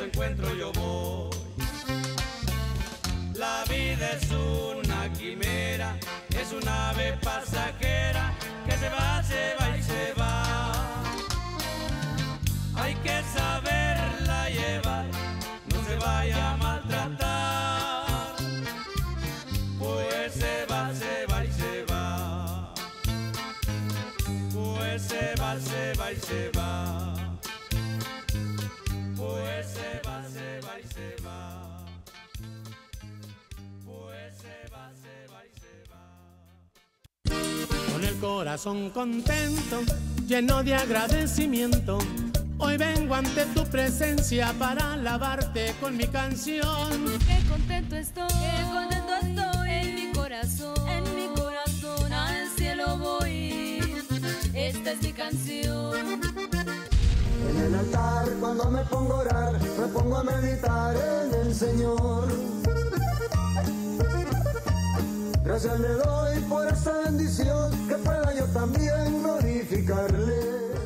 encuentro yo voy. La vida es una quimera, es una ave pasajera que se va, se va y corazón contento, lleno de agradecimiento. Hoy vengo ante tu presencia para alabarte con mi canción. Qué contento estoy, qué contento estoy en mi corazón, en mi corazón al cielo voy. Esta es mi canción. En el altar cuando me pongo a orar, me pongo a meditar en el Señor. Gracias le doy por esta bendición que pueda yo también glorificarle.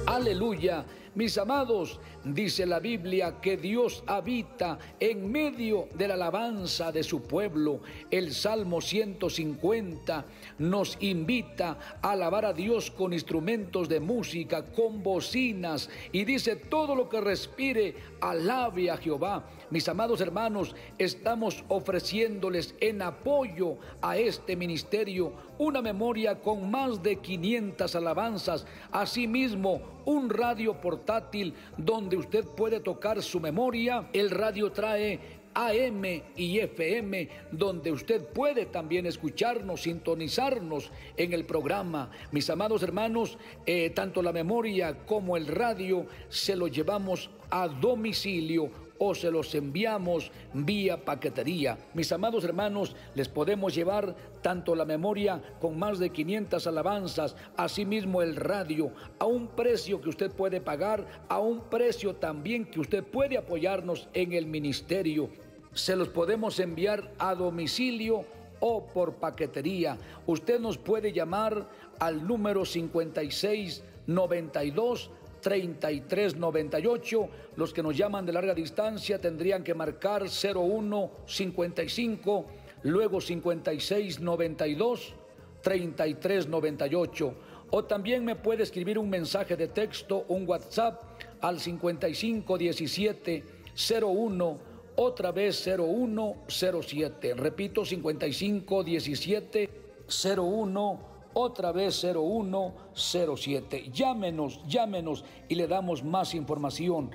Aleluya. Mis amados, dice la Biblia que Dios habita en medio de la alabanza de su pueblo. El Salmo 150 nos invita a alabar a Dios con instrumentos de música, con bocinas, y dice, todo lo que respire, alabe a Jehová mis amados hermanos, estamos ofreciéndoles en apoyo a este ministerio una memoria con más de 500 alabanzas, asimismo un radio portátil donde usted puede tocar su memoria. El radio trae AM y FM, donde usted puede también escucharnos, sintonizarnos en el programa. Mis amados hermanos, eh, tanto la memoria como el radio se lo llevamos a domicilio o se los enviamos vía paquetería. Mis amados hermanos, les podemos llevar tanto la memoria con más de 500 alabanzas, asimismo el radio, a un precio que usted puede pagar, a un precio también que usted puede apoyarnos en el ministerio. Se los podemos enviar a domicilio o por paquetería. Usted nos puede llamar al número 5692 3398. Los que nos llaman de larga distancia tendrían que marcar 0155, luego 5692, 3398. O también me puede escribir un mensaje de texto, un WhatsApp al 551701, 01 otra vez 0107. Repito, 551701 otra vez 0107. Llámenos, llámenos y le damos más información.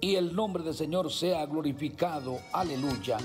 Y el nombre del Señor sea glorificado. Aleluya.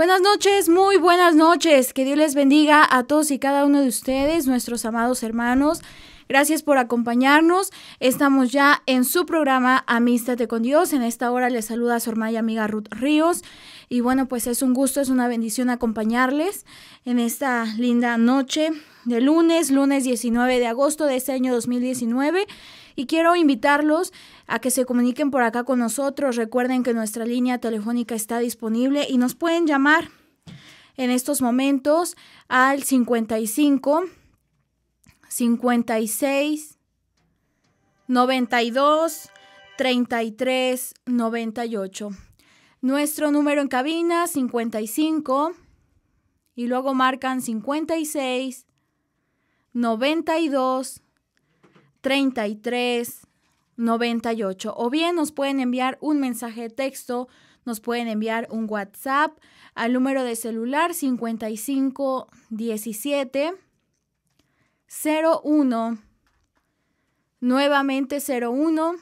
Buenas noches, muy buenas noches. Que Dios les bendiga a todos y cada uno de ustedes, nuestros amados hermanos. Gracias por acompañarnos. Estamos ya en su programa Amístate con Dios. En esta hora les saluda a su hermana y amiga Ruth Ríos. Y bueno, pues es un gusto, es una bendición acompañarles en esta linda noche de lunes, lunes 19 de agosto de este año 2019. Y quiero invitarlos a que se comuniquen por acá con nosotros. Recuerden que nuestra línea telefónica está disponible y nos pueden llamar en estos momentos al 55 56 92 33 98. Nuestro número en cabina 55 y luego marcan 56 92 33 98. O bien nos pueden enviar un mensaje de texto, nos pueden enviar un WhatsApp al número de celular 55 17 01. Nuevamente 01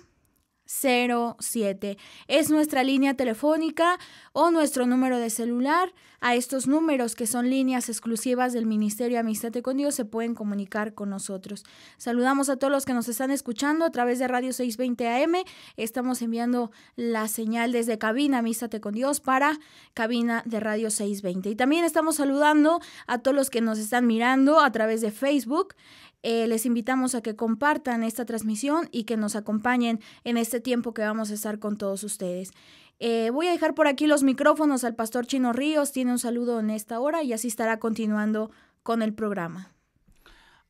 07. Es nuestra línea telefónica o nuestro número de celular. A estos números, que son líneas exclusivas del Ministerio Amistad con Dios, se pueden comunicar con nosotros. Saludamos a todos los que nos están escuchando a través de Radio 620 AM. Estamos enviando la señal desde cabina Amistad con Dios para cabina de Radio 620. Y también estamos saludando a todos los que nos están mirando a través de Facebook. Eh, les invitamos a que compartan esta transmisión y que nos acompañen en este tiempo que vamos a estar con todos ustedes. Eh, voy a dejar por aquí los micrófonos al pastor Chino Ríos, tiene un saludo en esta hora y así estará continuando con el programa.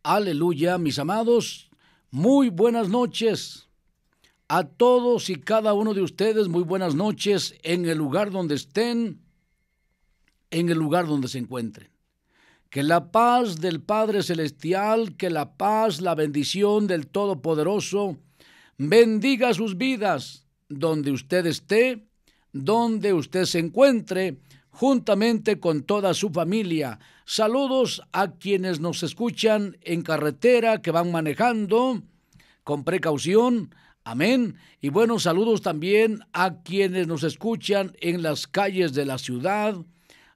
Aleluya, mis amados, muy buenas noches. A todos y cada uno de ustedes, muy buenas noches en el lugar donde estén, en el lugar donde se encuentren. Que la paz del Padre Celestial, que la paz, la bendición del Todopoderoso, bendiga sus vidas, donde usted esté, donde usted se encuentre, juntamente con toda su familia. Saludos a quienes nos escuchan en carretera, que van manejando con precaución. Amén. Y buenos saludos también a quienes nos escuchan en las calles de la ciudad,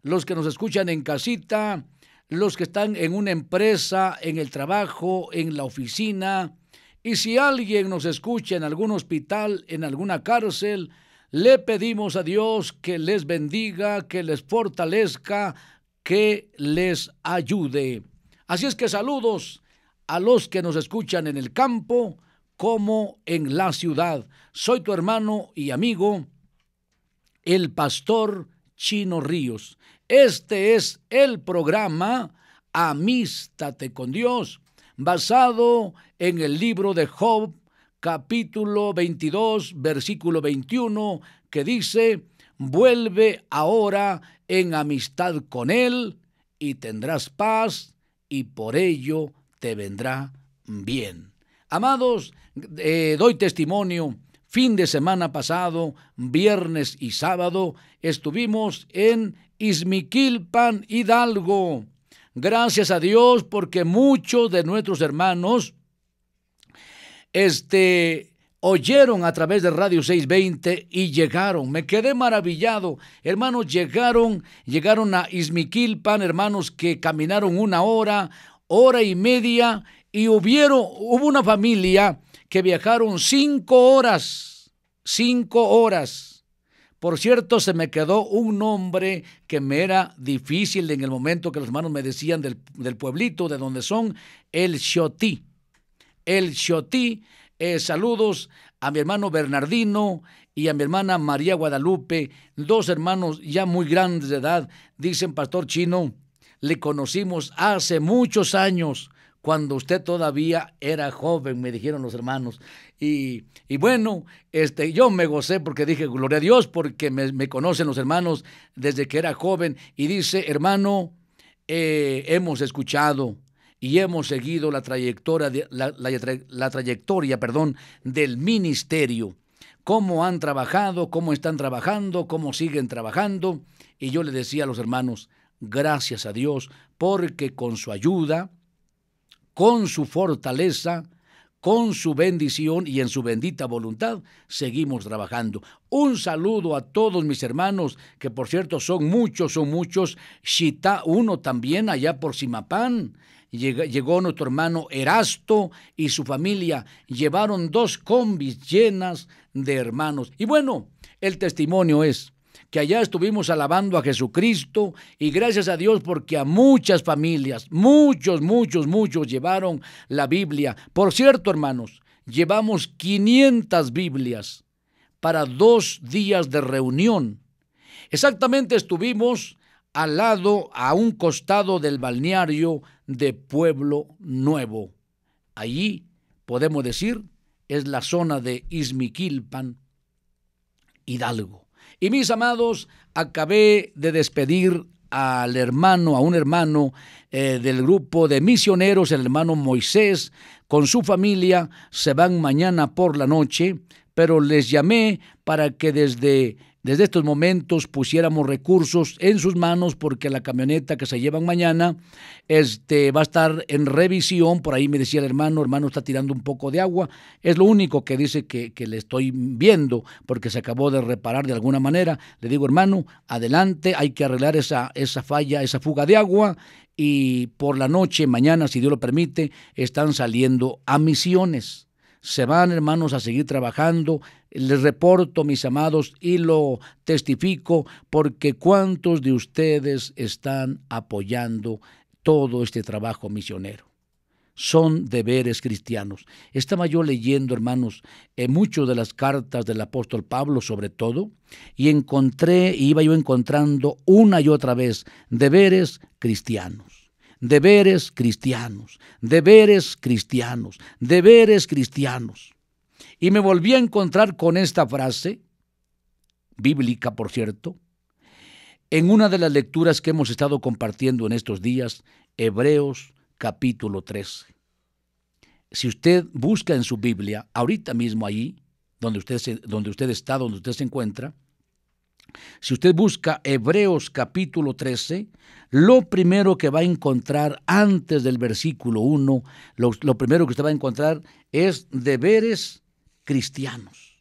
los que nos escuchan en casita, los que están en una empresa, en el trabajo, en la oficina. Y si alguien nos escucha en algún hospital, en alguna cárcel, le pedimos a Dios que les bendiga, que les fortalezca, que les ayude. Así es que saludos a los que nos escuchan en el campo como en la ciudad. Soy tu hermano y amigo, el pastor Chino Ríos. Este es el programa Amístate con Dios, basado en el libro de Job, capítulo 22, versículo 21, que dice, vuelve ahora en amistad con Él y tendrás paz y por ello te vendrá bien. Amados, eh, doy testimonio Fin de semana pasado, viernes y sábado, estuvimos en Izmiquilpan, Hidalgo. Gracias a Dios porque muchos de nuestros hermanos este, oyeron a través de Radio 620 y llegaron. Me quedé maravillado. Hermanos, llegaron, llegaron a Izmiquilpan, hermanos que caminaron una hora, hora y media, y hubieron, hubo una familia que viajaron cinco horas, cinco horas. Por cierto, se me quedó un nombre que me era difícil en el momento que los hermanos me decían del, pueblito de donde son, el Xotí. El Xotí, eh, saludos a mi hermano Bernardino y a mi hermana María Guadalupe, dos hermanos ya muy grandes de edad, dicen Pastor Chino, le conocimos hace muchos años cuando usted todavía era joven, me dijeron los hermanos. Y, bueno, este, yo me gocé porque dije, gloria a Dios, porque me, conocen los hermanos desde que era joven. Y dice, hermano, eh, hemos escuchado y hemos seguido la trayectoria, la, trayectoria perdón, del ministerio cómo han trabajado, cómo están trabajando, cómo siguen trabajando. Y yo le decía a los hermanos, gracias a Dios, porque con su ayuda con su fortaleza, con su bendición y en su bendita voluntad seguimos trabajando. Un saludo a todos mis hermanos, que por cierto son muchos, son muchos. Chita uno también allá por Simapán. Llegó nuestro hermano Erasto y su familia. Llevaron dos combis llenas de hermanos. Y bueno, el testimonio es, que allá estuvimos alabando a Jesucristo y gracias a Dios porque a muchas familias, muchos, muchos, muchos llevaron la Biblia. Por cierto, hermanos, llevamos 500 Biblias para dos días de reunión. Exactamente estuvimos al lado, a un costado del balneario de Pueblo Nuevo. Allí, podemos decir, es la zona de Izmiquilpan, Hidalgo. Y mis amados, acabé de despedir al hermano, a un hermano eh, del grupo de misioneros, el hermano Moisés, con su familia, se van mañana por la noche, pero les llamé para que desde desde estos momentos pusiéramos recursos en sus manos porque la camioneta que se llevan mañana este, va a estar en revisión. Por ahí me decía el hermano, hermano está tirando un poco de agua. Es lo único que dice que, le estoy viendo porque se acabó de reparar de alguna manera. Le digo, hermano, adelante, hay que arreglar esa, esa falla, esa fuga de agua y por la noche, mañana, si Dios lo permite, están saliendo a misiones. Se van, hermanos, a seguir trabajando les reporto, mis amados, y lo testifico, porque cuántos de ustedes están apoyando todo este trabajo misionero. Son deberes cristianos. Estaba yo leyendo, hermanos, en muchas de las cartas del apóstol Pablo, sobre todo, y encontré, y iba yo encontrando una y otra vez, deberes cristianos deberes cristianos, deberes cristianos, deberes cristianos. Y me volví a encontrar con esta frase, bíblica por cierto, en una de las lecturas que hemos estado compartiendo en estos días, Hebreos capítulo 13. Si usted busca en su Biblia, ahorita mismo ahí, donde usted, donde usted está, donde usted se encuentra, si usted busca Hebreos capítulo 13, lo primero que va a encontrar antes del versículo 1, lo, lo primero que usted va a encontrar es deberes cristianos.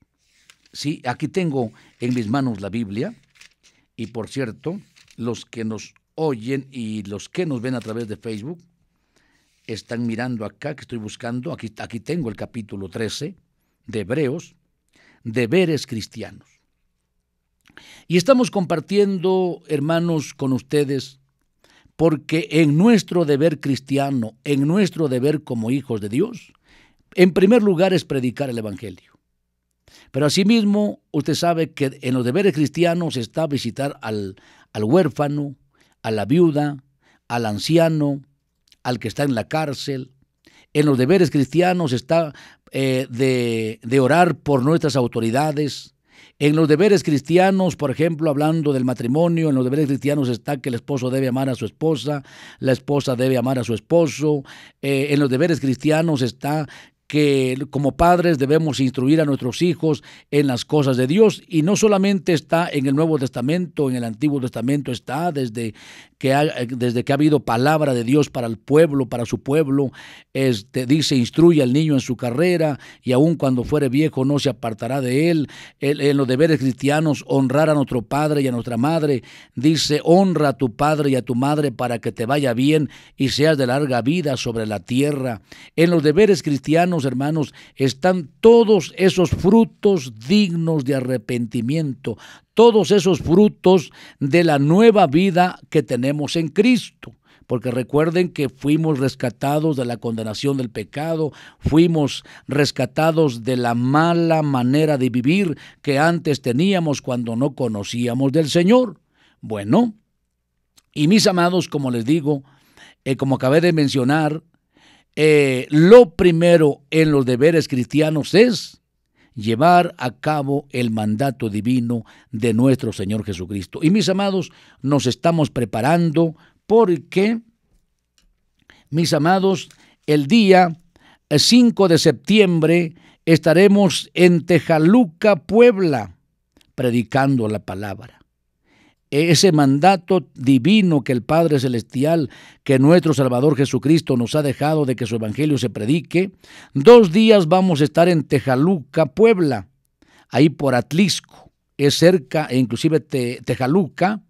Sí, aquí tengo en mis manos la Biblia y por cierto, los que nos oyen y los que nos ven a través de Facebook están mirando acá que estoy buscando, aquí, aquí tengo el capítulo 13 de Hebreos, deberes cristianos. Y estamos compartiendo, hermanos, con ustedes, porque en nuestro deber cristiano, en nuestro deber como hijos de Dios, en primer lugar es predicar el Evangelio. Pero asimismo, usted sabe que en los deberes cristianos está visitar al, al huérfano, a la viuda, al anciano, al que está en la cárcel. En los deberes cristianos está eh, de, orar por nuestras autoridades, en los deberes cristianos, por ejemplo, hablando del matrimonio, en los deberes cristianos está que el esposo debe amar a su esposa, la esposa debe amar a su esposo. Eh, en los deberes cristianos está que como padres debemos instruir a nuestros hijos en las cosas de Dios. Y no solamente está en el Nuevo Testamento, en el Antiguo Testamento está desde que ha, desde que ha habido palabra de Dios para el pueblo, para su pueblo. Este, dice, instruye al niño en su carrera y aun cuando fuere viejo no se apartará de él. En los deberes cristianos, honrar a nuestro padre y a nuestra madre. Dice, honra a tu padre y a tu madre para que te vaya bien y seas de larga vida sobre la tierra. En los deberes cristianos, hermanos, están todos esos frutos dignos de arrepentimiento, todos esos frutos de la nueva vida que tenemos en Cristo porque recuerden que fuimos rescatados de la condenación del pecado, fuimos rescatados de la mala manera de vivir que antes teníamos cuando no conocíamos del Señor. Bueno, y mis amados, como les digo, eh, como acabé de mencionar, eh, lo primero en los deberes cristianos es llevar a cabo el mandato divino de nuestro Señor Jesucristo. Y mis amados, nos estamos preparando porque, mis amados, el día 5 eh, de septiembre estaremos en Tejaluca, Puebla, predicando la palabra ese mandato divino que el Padre Celestial, que nuestro Salvador Jesucristo nos ha dejado de que su Evangelio se predique, dos días vamos a estar en Tejaluca, Puebla, ahí por Atlisco, es cerca, e inclusive Tejaluca,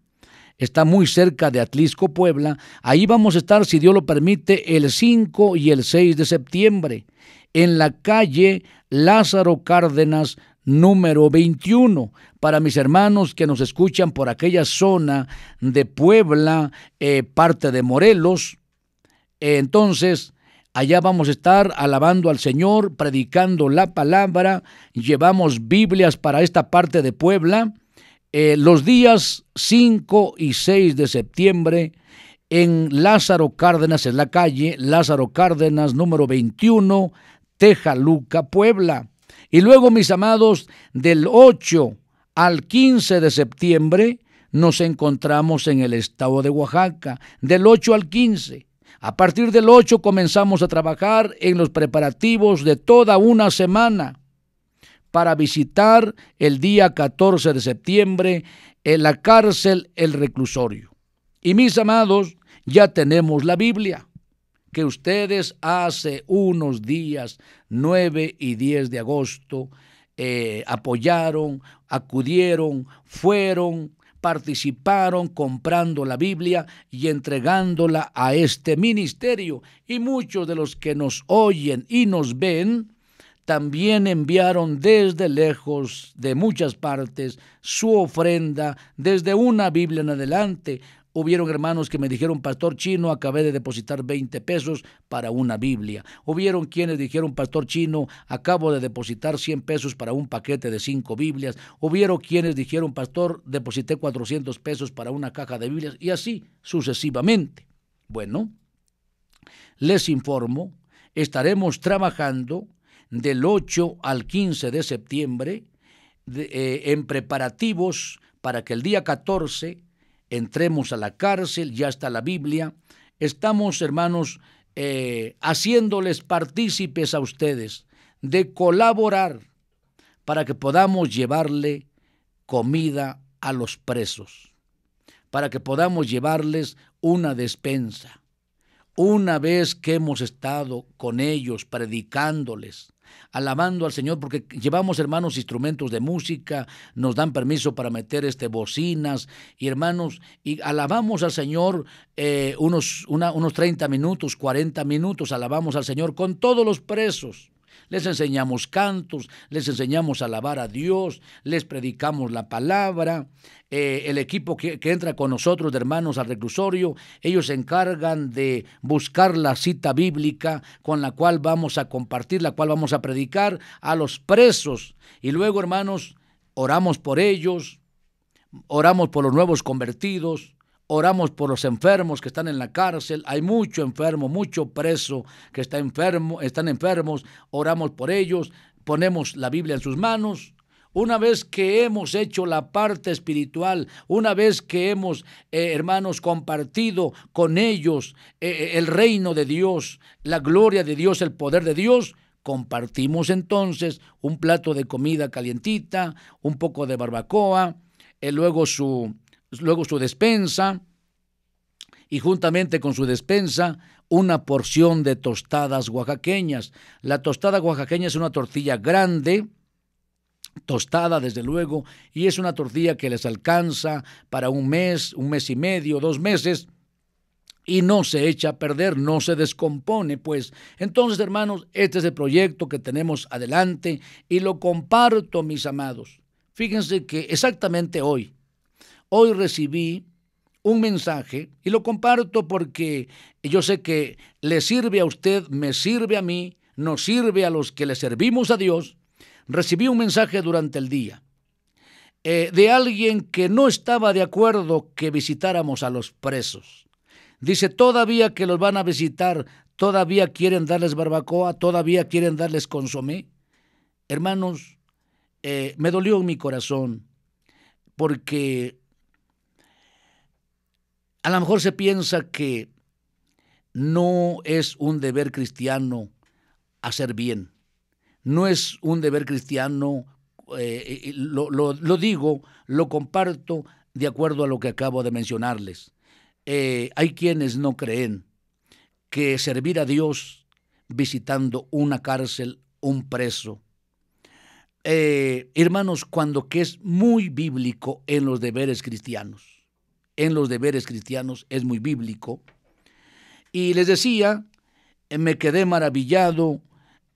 está muy cerca de Atlisco, Puebla, ahí vamos a estar, si Dios lo permite, el 5 y el 6 de septiembre, en la calle Lázaro Cárdenas, número 21 para mis hermanos que nos escuchan por aquella zona de Puebla, eh, parte de Morelos. Eh, entonces, allá vamos a estar alabando al Señor, predicando la palabra, llevamos Biblias para esta parte de Puebla. Eh, los días 5 y 6 de septiembre en Lázaro Cárdenas, en la calle Lázaro Cárdenas, número 21, Tejaluca, Puebla. Y luego, mis amados, del 8 al 15 de septiembre nos encontramos en el estado de Oaxaca, del 8 al 15. A partir del 8 comenzamos a trabajar en los preparativos de toda una semana para visitar el día 14 de septiembre en la cárcel El Reclusorio. Y mis amados, ya tenemos la Biblia que ustedes hace unos días, 9 y 10 de agosto, eh, apoyaron, acudieron, fueron, participaron comprando la Biblia y entregándola a este ministerio. Y muchos de los que nos oyen y nos ven, también enviaron desde lejos, de muchas partes, su ofrenda, desde una Biblia en adelante, Hubieron hermanos que me dijeron, Pastor Chino, acabé de depositar 20 pesos para una Biblia. Hubieron quienes dijeron, Pastor Chino, acabo de depositar 100 pesos para un paquete de 5 Biblias. Hubieron quienes dijeron, Pastor, deposité 400 pesos para una caja de Biblias. Y así sucesivamente. Bueno, les informo, estaremos trabajando del 8 al 15 de septiembre eh, en preparativos para que el día 14 entremos a la cárcel, ya está la Biblia. Estamos, hermanos, eh, haciéndoles partícipes a ustedes de colaborar para que podamos llevarle comida a los presos, para que podamos llevarles una despensa. Una vez que hemos estado con ellos predicándoles, alabando al Señor, porque llevamos, hermanos, instrumentos de música, nos dan permiso para meter este, bocinas, y hermanos, y alabamos al Señor eh, unos, unos 30 minutos, 40 minutos, alabamos al Señor con todos los presos les enseñamos cantos, les enseñamos a alabar a Dios, les predicamos la palabra. Eh, el equipo que, que, entra con nosotros de hermanos al reclusorio, ellos se encargan de buscar la cita bíblica con la cual vamos a compartir, la cual vamos a predicar a los presos. Y luego, hermanos, oramos por ellos, oramos por los nuevos convertidos, oramos por los enfermos que están en la cárcel, hay mucho enfermo, mucho preso que está enfermo, están enfermos, oramos por ellos, ponemos la Biblia en sus manos. Una vez que hemos hecho la parte espiritual, una vez que hemos, eh, hermanos, compartido con ellos eh, eh, el reino de Dios, la gloria de Dios, el poder de Dios, compartimos entonces un plato de comida calientita, un poco de barbacoa, y luego su, luego su despensa y juntamente con su despensa una porción de tostadas oaxaqueñas. La tostada oaxaqueña es una tortilla grande, tostada desde luego, y es una tortilla que les alcanza para un mes, un mes y medio, dos meses, y no se echa a perder, no se descompone, pues. Entonces, hermanos, este es el proyecto que tenemos adelante y lo comparto, mis amados. Fíjense que exactamente hoy, Hoy recibí un mensaje y lo comparto porque yo sé que le sirve a usted, me sirve a mí, nos sirve a los que le servimos a Dios. Recibí un mensaje durante el día eh, de alguien que no estaba de acuerdo que visitáramos a los presos. Dice, todavía que los van a visitar, todavía quieren darles barbacoa, todavía quieren darles consomé. Hermanos, eh, me dolió en mi corazón porque a lo mejor se piensa que no es un deber cristiano hacer bien, no es un deber cristiano, eh, eh, lo, digo, lo comparto de acuerdo a lo que acabo de mencionarles. Eh, hay quienes no creen que servir a Dios visitando una cárcel, un preso, hermanos, cuando que es muy bíblico en los deberes cristianos en los deberes cristianos, es muy bíblico. Y les decía, eh, me quedé maravillado,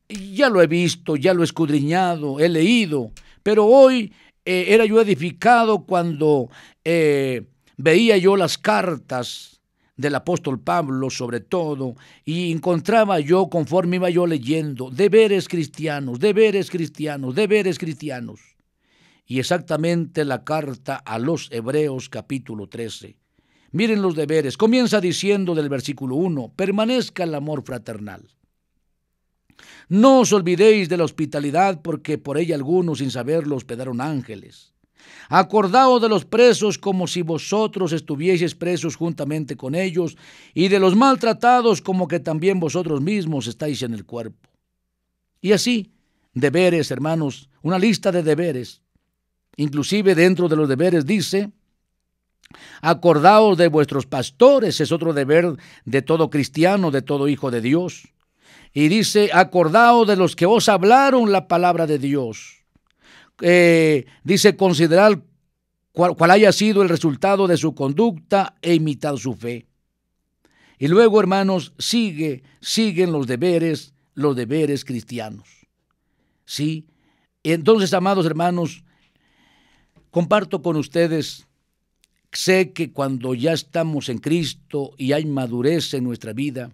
ya lo he visto, ya lo he escudriñado, he leído, pero hoy eh, era yo edificado cuando eh, veía yo las cartas del apóstol Pablo sobre todo, y encontraba yo, conforme iba yo leyendo, deberes cristianos, deberes cristianos, deberes cristianos y exactamente la carta a los Hebreos capítulo 13. Miren los deberes. Comienza diciendo del versículo 1, permanezca el amor fraternal. No os olvidéis de la hospitalidad, porque por ella algunos sin saberlo hospedaron ángeles. Acordaos de los presos como si vosotros estuvieseis presos juntamente con ellos, y de los maltratados como que también vosotros mismos estáis en el cuerpo. Y así, deberes, hermanos, una lista de deberes. Inclusive dentro de los deberes dice, acordaos de vuestros pastores, es otro deber de todo cristiano, de todo hijo de Dios. Y dice, acordaos de los que os hablaron la palabra de Dios. Eh, dice, considerad cuál haya sido el resultado de su conducta e imitad su fe. Y luego, hermanos, sigue, siguen los deberes, los deberes cristianos. ¿Sí? Entonces, amados hermanos, Comparto con ustedes, sé que cuando ya estamos en Cristo y hay madurez en nuestra vida,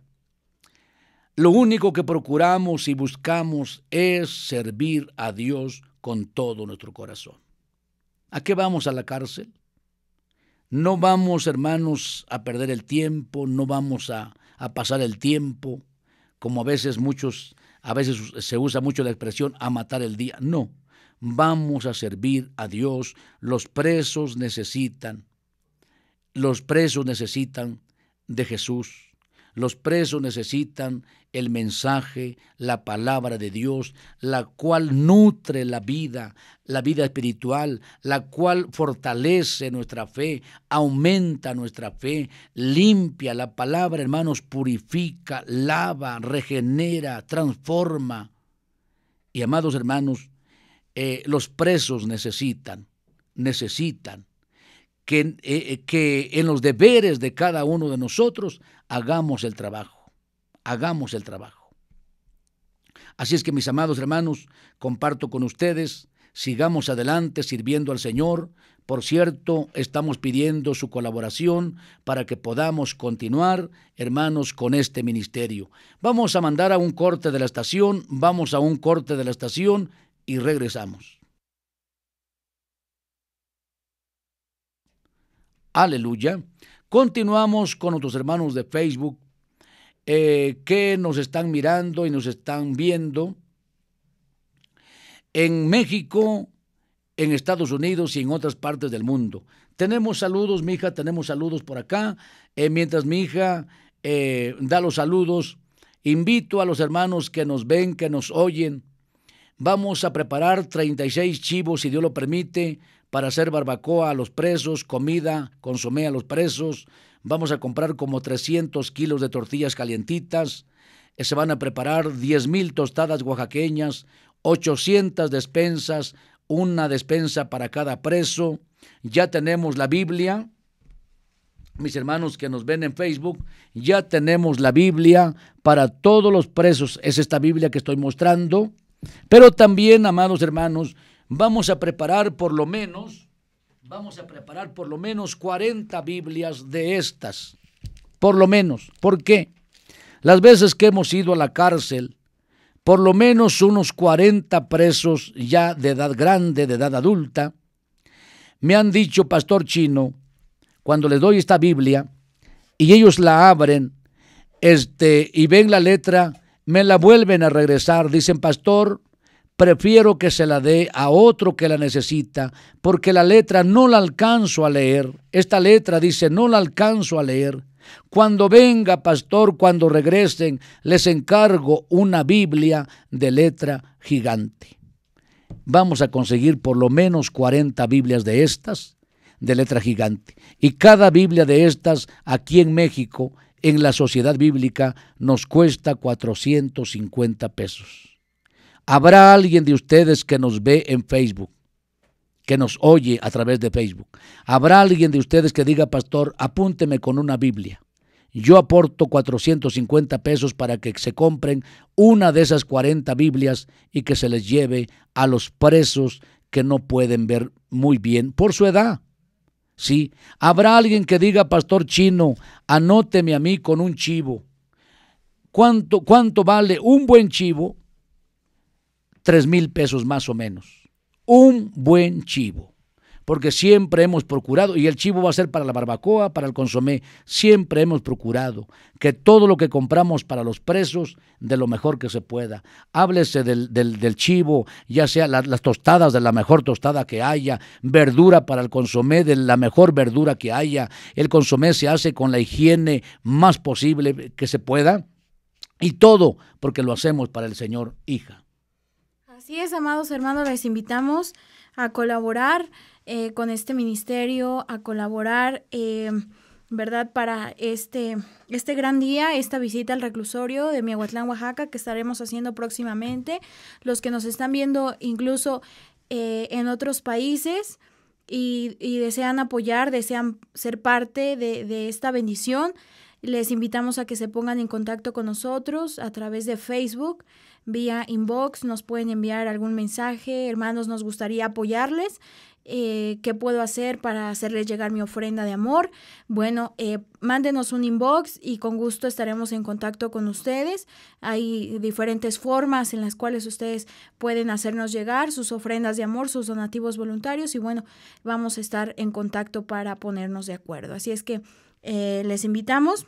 lo único que procuramos y buscamos es servir a Dios con todo nuestro corazón. ¿A qué vamos a la cárcel? No vamos, hermanos, a perder el tiempo, no vamos a, pasar el tiempo, como a veces muchos, a veces se usa mucho la expresión a matar el día. No, vamos a servir a Dios. Los presos necesitan, los presos necesitan de Jesús. Los presos necesitan el mensaje, la palabra de Dios, la cual nutre la vida, la vida espiritual, la cual fortalece nuestra fe, aumenta nuestra fe, limpia la palabra, hermanos, purifica, lava, regenera, transforma. Y amados hermanos, eh, los presos necesitan, necesitan que, eh, eh, que en los deberes de cada uno de nosotros hagamos el trabajo, hagamos el trabajo. Así es que mis amados hermanos, comparto con ustedes, sigamos adelante sirviendo al Señor. Por cierto, estamos pidiendo su colaboración para que podamos continuar, hermanos, con este ministerio. Vamos a mandar a un corte de la estación, vamos a un corte de la estación y regresamos. Aleluya. Continuamos con nuestros hermanos de Facebook eh, que nos están mirando y nos están viendo en México, en Estados Unidos y en otras partes del mundo. Tenemos saludos, mi hija, tenemos saludos por acá. Eh, mientras mi hija eh, da los saludos, invito a los hermanos que nos ven, que nos oyen, Vamos a preparar 36 chivos, si Dios lo permite, para hacer barbacoa a los presos, comida, consomé a los presos. Vamos a comprar como 300 kilos de tortillas calientitas. Eh, se van a preparar 10,000 tostadas oaxaqueñas, 800 despensas, una despensa para cada preso. Ya tenemos la Biblia. Mis hermanos que nos ven en Facebook, ya tenemos la Biblia para todos los presos. Es esta Biblia que estoy mostrando pero también, amados hermanos, vamos a preparar por lo menos, vamos a preparar por lo menos 40 Biblias de estas. Por lo menos. ¿Por qué? Las veces que hemos ido a la cárcel, por lo menos unos 40 presos ya de edad grande, de edad adulta, me han dicho, pastor chino, cuando le doy esta Biblia y ellos la abren este, y ven la letra me la vuelven a regresar. Dicen, pastor, prefiero que se la dé a otro que la necesita, porque la letra no la alcanzo a leer. Esta letra dice, no la alcanzo a leer. Cuando venga, pastor, cuando regresen, les encargo una Biblia de letra gigante. Vamos a conseguir por lo menos 40 Biblias de estas, de letra gigante. Y cada Biblia de estas aquí en México en la sociedad bíblica nos cuesta 450 pesos. Habrá alguien de ustedes que nos ve en Facebook, que nos oye a través de Facebook. Habrá alguien de ustedes que diga, pastor, apúnteme con una Biblia. Yo aporto 450 pesos para que se compren una de esas 40 Biblias y que se les lleve a los presos que no pueden ver muy bien por su edad. Sí, habrá alguien que diga, pastor chino, anóteme a mí con un chivo. ¿Cuánto, cuánto vale un buen chivo? Tres mil pesos más o menos. Un buen chivo porque siempre hemos procurado, y el chivo va a ser para la barbacoa, para el consomé, siempre hemos procurado que todo lo que compramos para los presos, de lo mejor que se pueda. Háblese del, chivo, ya sea las tostadas de la mejor tostada que haya, verdura para el consomé de la mejor verdura que haya. El consomé se hace con la higiene más posible que se pueda. Y todo porque lo hacemos para el Señor, hija. Así es, amados hermanos, les invitamos a colaborar eh, con este ministerio, a colaborar, eh, ¿verdad? Para este, este gran día, esta visita al reclusorio de Miahuatlán, Oaxaca, que estaremos haciendo próximamente. Los que nos están viendo incluso eh, en otros países y, desean apoyar, desean ser parte de, de esta bendición, les invitamos a que se pongan en contacto con nosotros a través de Facebook, vía inbox, nos pueden enviar algún mensaje, hermanos, nos gustaría apoyarles. Eh, ¿Qué puedo hacer para hacerles llegar mi ofrenda de amor? Bueno, eh, mándenos un inbox y con gusto estaremos en contacto con ustedes. Hay diferentes formas en las cuales ustedes pueden hacernos llegar sus ofrendas de amor, sus donativos voluntarios y bueno, vamos a estar en contacto para ponernos de acuerdo. Así es que eh, les invitamos.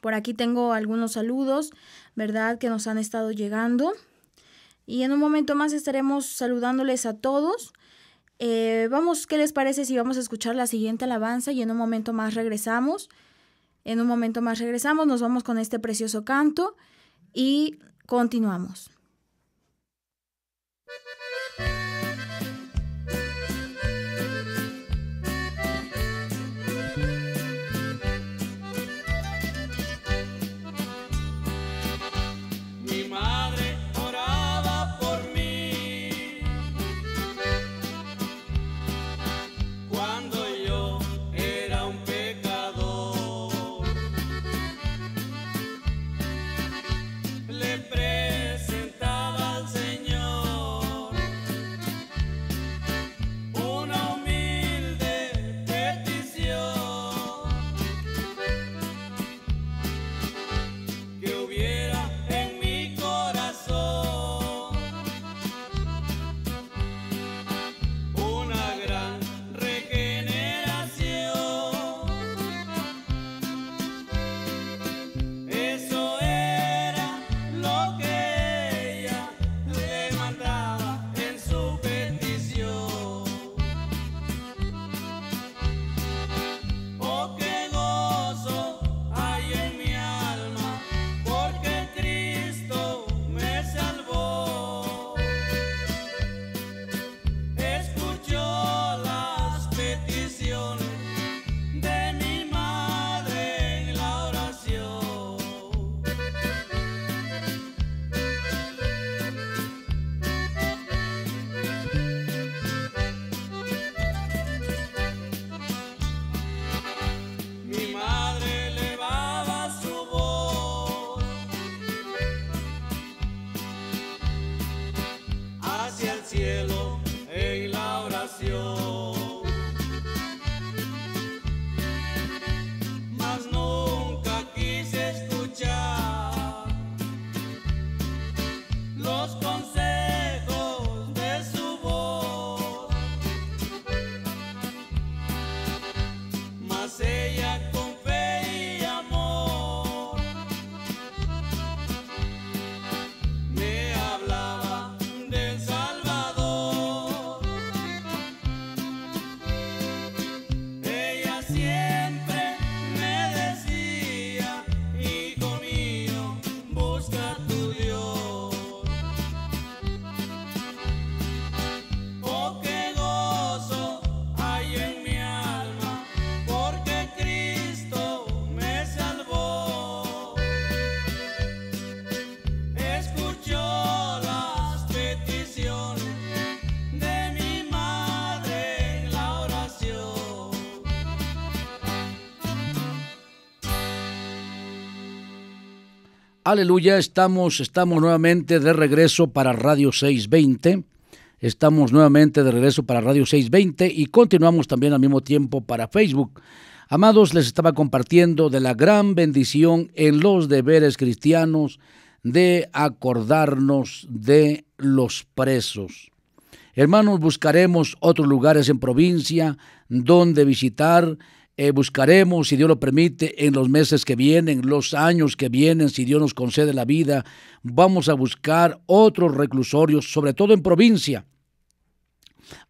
Por aquí tengo algunos saludos, ¿verdad? Que nos han estado llegando. Y en un momento más estaremos saludándoles a todos. Eh, vamos, ¿qué les parece si vamos a escuchar la siguiente alabanza y en un momento más regresamos? En un momento más regresamos, nos vamos con este precioso canto y continuamos. Aleluya, estamos, estamos nuevamente de regreso para Radio 620. Estamos nuevamente de regreso para Radio 620 y continuamos también al mismo tiempo para Facebook. Amados, les estaba compartiendo de la gran bendición en los deberes cristianos de acordarnos de los presos. Hermanos, buscaremos otros lugares en provincia donde visitar eh, buscaremos, si Dios lo permite, en los meses que vienen, los años que vienen, si Dios nos concede la vida, vamos a buscar otros reclusorios, sobre todo en provincia.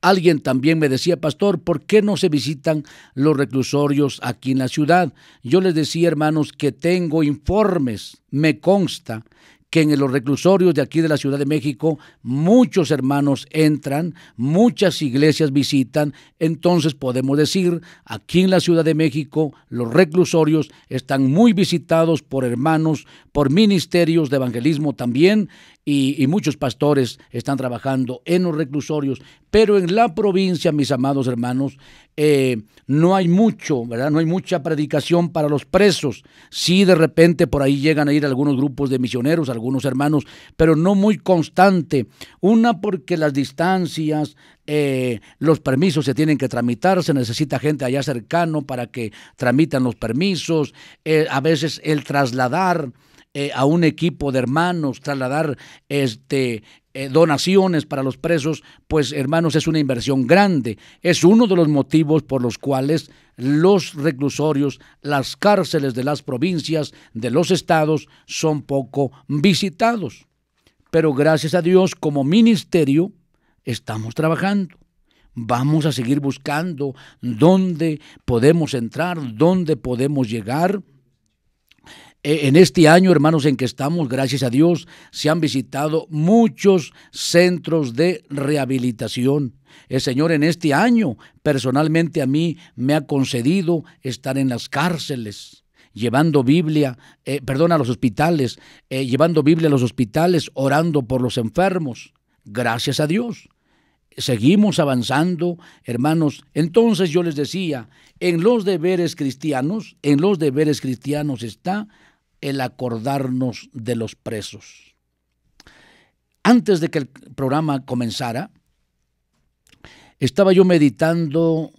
Alguien también me decía, pastor, ¿por qué no se visitan los reclusorios aquí en la ciudad? Yo les decía, hermanos, que tengo informes, me consta que en los reclusorios de aquí de la Ciudad de México muchos hermanos entran, muchas iglesias visitan, entonces podemos decir, aquí en la Ciudad de México los reclusorios están muy visitados por hermanos, por ministerios de evangelismo también, y, muchos pastores están trabajando en los reclusorios, pero en la provincia, mis amados hermanos, eh, no hay mucho, ¿verdad? No hay mucha predicación para los presos. Sí, de repente por ahí llegan a ir algunos grupos de misioneros, algunos hermanos, pero no muy constante. Una porque las distancias, eh, los permisos se tienen que tramitar, se necesita gente allá cercano para que tramitan los permisos, eh, a veces el trasladar. Eh, a un equipo de hermanos, trasladar este, eh, donaciones para los presos, pues hermanos, es una inversión grande. Es uno de los motivos por los cuales los reclusorios, las cárceles de las provincias, de los estados, son poco visitados. Pero gracias a Dios, como ministerio, estamos trabajando. Vamos a seguir buscando dónde podemos entrar, dónde podemos llegar e, en este año, hermanos, en que estamos, gracias a Dios, se han visitado muchos centros de rehabilitación. El Señor en este año personalmente a mí me ha concedido estar en las cárceles llevando Biblia, eh, perdón, a los hospitales, eh, llevando Biblia a los hospitales, orando por los enfermos. Gracias a Dios. Seguimos avanzando, hermanos. Entonces yo les decía, en los deberes cristianos, en los deberes cristianos está el acordarnos de los presos. Antes de que el programa comenzara, estaba yo meditando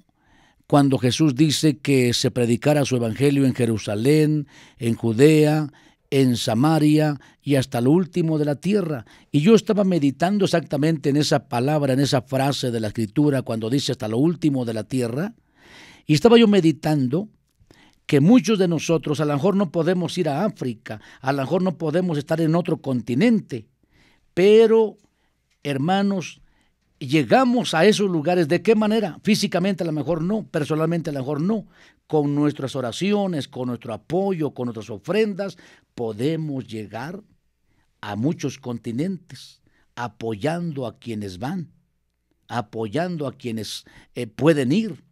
cuando Jesús dice que se predicara su evangelio en Jerusalén, en Judea, en Samaria y hasta lo último de la tierra. Y yo estaba meditando exactamente en esa palabra, en esa frase de la escritura, cuando dice hasta lo último de la tierra. Y estaba yo meditando que muchos de nosotros a lo mejor no podemos ir a África, a lo mejor no podemos estar en otro continente, pero hermanos, llegamos a esos lugares de qué manera? Físicamente a lo mejor no, personalmente a lo mejor no, con nuestras oraciones, con nuestro apoyo, con nuestras ofrendas, podemos llegar a muchos continentes apoyando a quienes van, apoyando a quienes eh, pueden ir.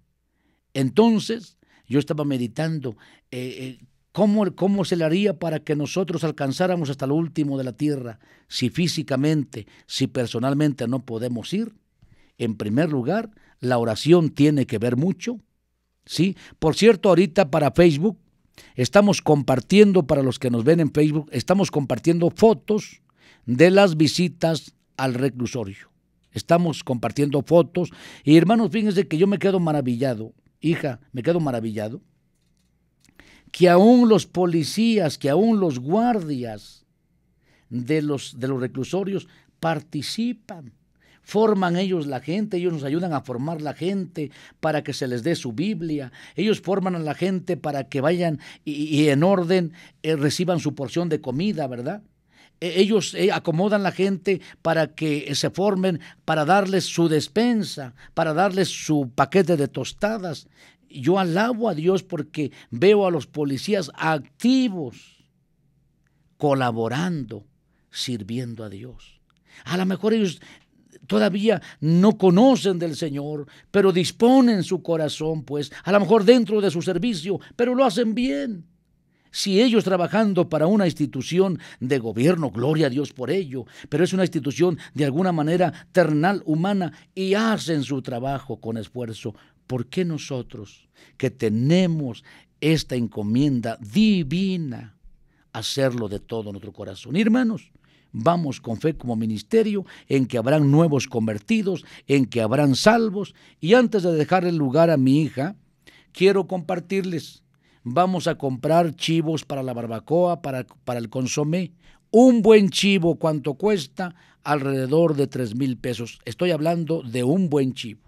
Entonces, yo estaba meditando eh, eh, cómo, se le haría para que nosotros alcanzáramos hasta lo último de la tierra, si físicamente, si personalmente no podemos ir. En primer lugar, la oración tiene que ver mucho. ¿sí? Por cierto, ahorita para Facebook estamos compartiendo, para los que nos ven en Facebook, estamos compartiendo fotos de las visitas al reclusorio. Estamos compartiendo fotos y hermanos, fíjense que yo me quedo maravillado hija, me quedo maravillado, que aún los policías, que aún los guardias de los, de los reclusorios participan forman ellos la gente, ellos nos ayudan a formar la gente para que se les dé su Biblia, ellos forman a la gente para que vayan y, en orden eh, reciban su porción de comida, ¿verdad? E-, ellos eh, acomodan la gente para que eh, se formen, para darles su despensa, para darles su paquete de tostadas. Yo alabo a Dios porque veo a los policías activos, colaborando, sirviendo a Dios. A lo mejor ellos todavía no conocen del Señor, pero disponen su corazón, pues, a lo mejor dentro de su servicio, pero lo hacen bien si ellos trabajando para una institución de gobierno, gloria a Dios por ello, pero es una institución de alguna manera ternal, humana, y hacen su trabajo con esfuerzo, ¿por qué nosotros que tenemos esta encomienda divina, hacerlo de todo nuestro corazón? hermanos, vamos con fe como ministerio, en que habrán nuevos convertidos, en que habrán salvos, y antes de dejar el lugar a mi hija, quiero compartirles vamos a comprar chivos para la barbacoa, para, para el consomé. Un buen chivo, ¿cuánto cuesta? Alrededor de 3 mil pesos. Estoy hablando de un buen chivo.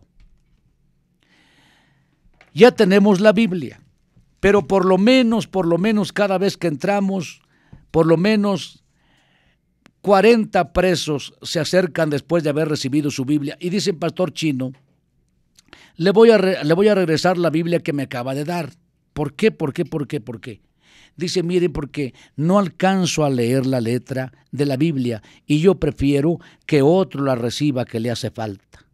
Ya tenemos la Biblia, pero por lo menos, por lo menos cada vez que entramos, por lo menos 40 presos se acercan después de haber recibido su Biblia y dicen, pastor chino, le voy a, le voy a regresar la Biblia que me acaba de dar. ¿Por qué? ¿Por qué? ¿Por qué? ¿Por qué? Dice, mire, porque no alcanzo a leer la letra de la Biblia y yo prefiero que otro la reciba que le hace falta.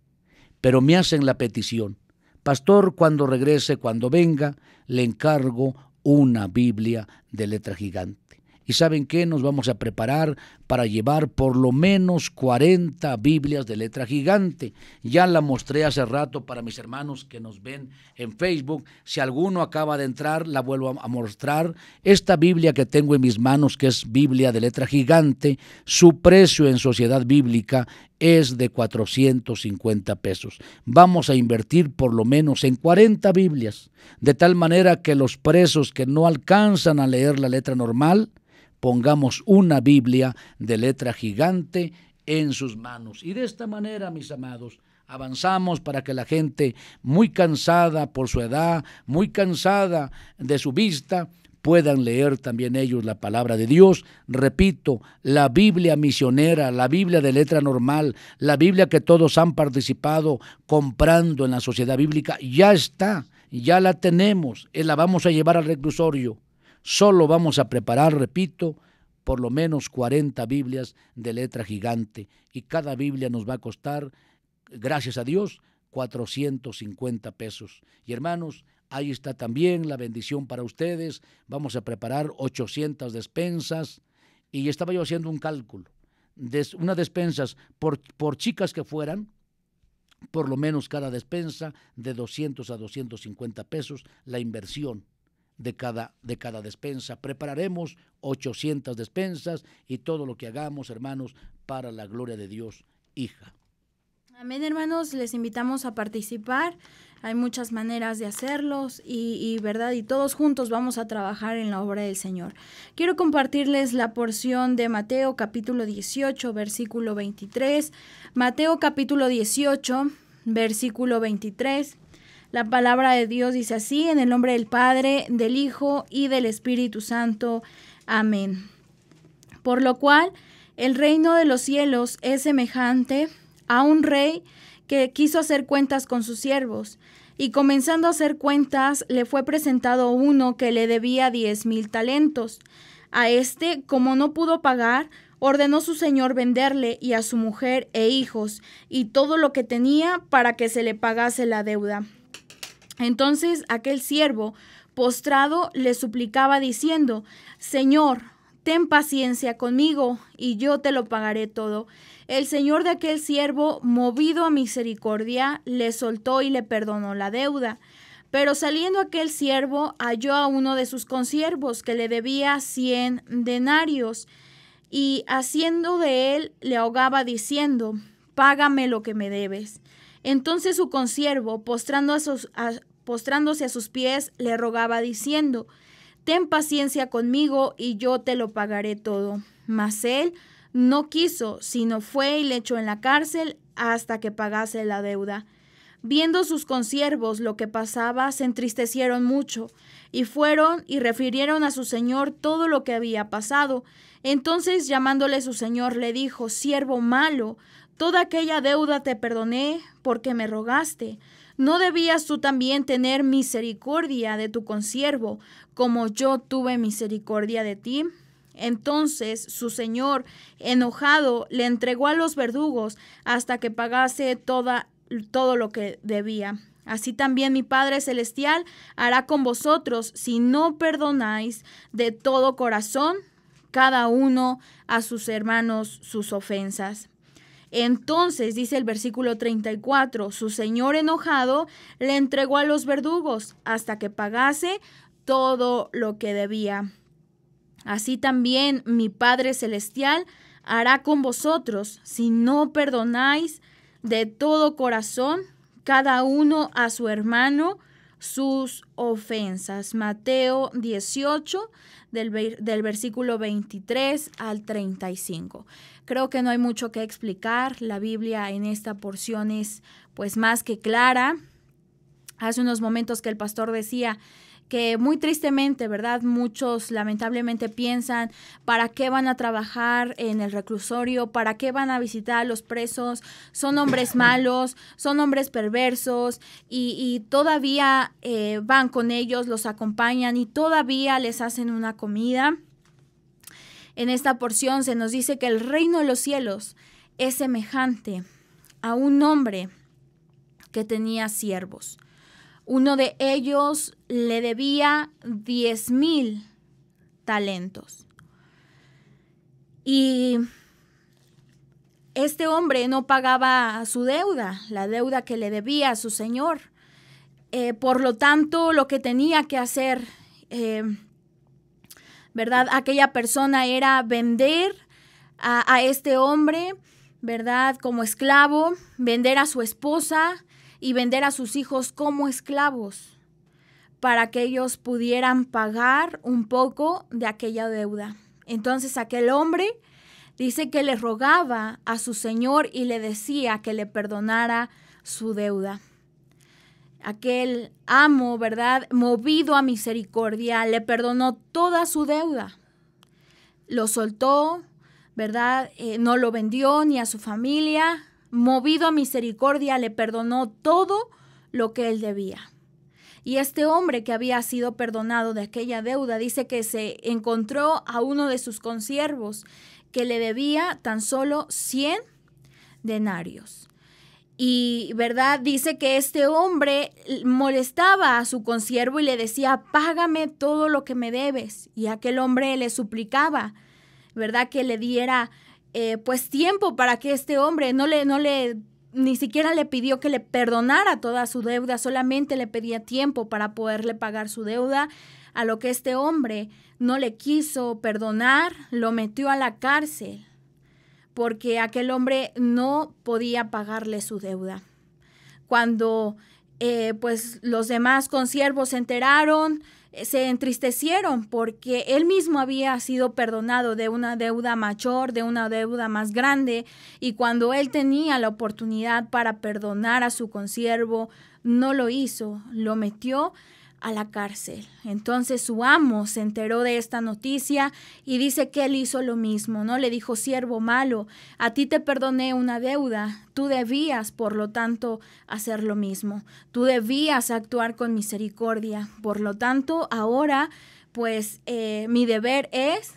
Pero me hacen la petición. Pastor, cuando regrese, cuando venga, le encargo una Biblia de letra gigante. Y saben qué, nos vamos a preparar para llevar por lo menos 40 Biblias de letra gigante. Ya la mostré hace rato para mis hermanos que nos ven en Facebook. Si alguno acaba de entrar, la vuelvo a mostrar. Esta Biblia que tengo en mis manos, que es Biblia de letra gigante, su precio en Sociedad Bíblica es de 450 pesos. Vamos a invertir por lo menos en 40 Biblias, de tal manera que los presos que no alcanzan a leer la letra normal, pongamos una Biblia de letra gigante en sus manos. Y de esta manera, mis amados, avanzamos para que la gente muy cansada por su edad, muy cansada de su vista, puedan leer también ellos la palabra de Dios. Repito, la Biblia misionera, la Biblia de letra normal, la Biblia que todos han participado comprando en la sociedad bíblica, ya está, ya la tenemos, eh, la vamos a llevar al reclusorio. Solo vamos a preparar, repito, por lo menos 40 Biblias de letra gigante y cada Biblia nos va a costar, gracias a Dios, 450 pesos. Y hermanos, ahí está también la bendición para ustedes. Vamos a preparar 800 despensas y estaba yo haciendo un cálculo. unas despensas por, por chicas que fueran, por lo menos cada despensa de 200 a 250 pesos la inversión de cada, de cada despensa. Prepararemos 800 despensas y todo lo que hagamos, hermanos, para la gloria de Dios, hija. Amén, hermanos, les invitamos a participar. Hay muchas maneras de hacerlos y, verdad, y todos juntos vamos a trabajar en la obra del Señor. Quiero compartirles la porción de Mateo capítulo 18, versículo 23. Mateo capítulo 18, versículo 23 la palabra de Dios dice así, en el nombre del Padre, del Hijo y del Espíritu Santo. Amén. Por lo cual, el reino de los cielos es semejante a un rey que quiso hacer cuentas con sus siervos. Y comenzando a hacer cuentas, le fue presentado uno que le debía diez mil talentos. A este, como no pudo pagar, ordenó su señor venderle y a su mujer e hijos y todo lo que tenía para que se le pagase la deuda. Entonces aquel siervo, postrado, le suplicaba diciendo, Señor, ten paciencia conmigo y yo te lo pagaré todo. El señor de aquel siervo, movido a misericordia, le soltó y le perdonó la deuda. Pero saliendo aquel siervo, halló a uno de sus consiervos que le debía cien denarios y haciendo de él le ahogaba diciendo, Págame lo que me debes. Entonces su consiervo, postrándose a sus pies, le rogaba diciendo, Ten paciencia conmigo y yo te lo pagaré todo. Mas él no quiso, sino fue y le echó en la cárcel hasta que pagase la deuda. Viendo sus consiervos lo que pasaba, se entristecieron mucho, y fueron y refirieron a su señor todo lo que había pasado. Entonces llamándole su señor le dijo, Siervo malo, Toda aquella deuda te perdoné porque me rogaste. ¿No debías tú también tener misericordia de tu consiervo, como yo tuve misericordia de ti? Entonces su señor, enojado, le entregó a los verdugos hasta que pagase toda, todo lo que debía. Así también mi Padre Celestial hará con vosotros si no perdonáis de todo corazón cada uno a sus hermanos sus ofensas. Entonces, dice el versículo 34, su señor enojado le entregó a los verdugos hasta que pagase todo lo que debía. Así también mi Padre Celestial hará con vosotros si no perdonáis de todo corazón cada uno a su hermano sus ofensas. Mateo 18 del, versículo 23 al 35. Creo que no hay mucho que explicar. La Biblia en esta porción es pues más que clara. Hace unos momentos que el pastor decía que muy tristemente, ¿verdad? Muchos lamentablemente piensan, ¿para qué van a trabajar en el reclusorio? ¿Para qué van a visitar a los presos? Son hombres malos, son hombres perversos y, todavía eh, van con ellos, los acompañan y todavía les hacen una comida. En esta porción se nos dice que el reino de los cielos es semejante a un hombre que tenía siervos. Uno de ellos le debía diez mil talentos. Y este hombre no pagaba su deuda, la deuda que le debía a su señor. Eh, por lo tanto, lo que tenía que hacer eh, ¿verdad? Aquella persona era vender a, a este hombre, ¿verdad? Como esclavo, vender a su esposa y vender a sus hijos como esclavos para que ellos pudieran pagar un poco de aquella deuda. Entonces aquel hombre dice que le rogaba a su señor y le decía que le perdonara su deuda aquel amo, ¿verdad? Movido a misericordia, le perdonó toda su deuda. Lo soltó, ¿verdad? Eh, no lo vendió ni a su familia. Movido a misericordia, le perdonó todo lo que él debía. Y este hombre que había sido perdonado de aquella deuda dice que se encontró a uno de sus consiervos que le debía tan solo 100 denarios. Y, ¿verdad? Dice que este hombre molestaba a su consiervo y le decía, págame todo lo que me debes. Y aquel hombre le suplicaba, ¿verdad? Que le diera eh, pues tiempo para que este hombre no le, no le, ni siquiera le pidió que le perdonara toda su deuda, solamente le pedía tiempo para poderle pagar su deuda. A lo que este hombre no le quiso perdonar, lo metió a la cárcel porque aquel hombre no podía pagarle su deuda. Cuando eh, pues los demás consiervos se enteraron, eh, se entristecieron porque él mismo había sido perdonado de una deuda mayor, de una deuda más grande, y cuando él tenía la oportunidad para perdonar a su consiervo, no lo hizo, lo metió a la cárcel. Entonces su amo se enteró de esta noticia y dice que él hizo lo mismo, ¿no? Le dijo, siervo malo, a ti te perdoné una deuda, tú debías, por lo tanto, hacer lo mismo, tú debías actuar con misericordia, por lo tanto, ahora, pues, eh, mi deber es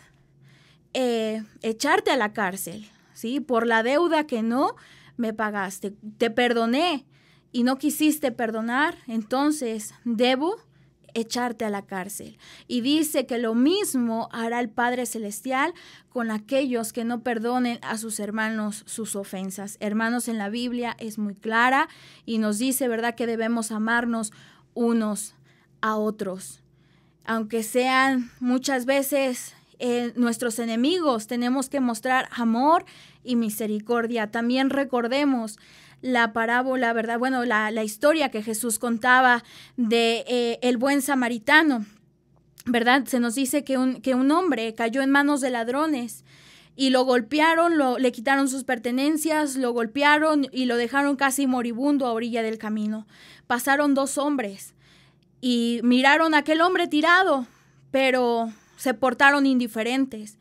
eh, echarte a la cárcel, ¿sí? Por la deuda que no me pagaste, te perdoné y no quisiste perdonar, entonces debo echarte a la cárcel. Y dice que lo mismo hará el Padre Celestial con aquellos que no perdonen a sus hermanos sus ofensas. Hermanos, en la Biblia es muy clara y nos dice, ¿verdad?, que debemos amarnos unos a otros. Aunque sean muchas veces eh, nuestros enemigos, tenemos que mostrar amor y misericordia. También recordemos la parábola, ¿verdad? Bueno, la, historia que Jesús contaba de eh, el buen samaritano, ¿verdad? Se nos dice que un, hombre cayó en manos de ladrones y lo golpearon, lo, le quitaron sus pertenencias, lo golpearon y lo dejaron casi moribundo a orilla del camino. Pasaron dos hombres y miraron a aquel hombre tirado, pero se portaron indiferentes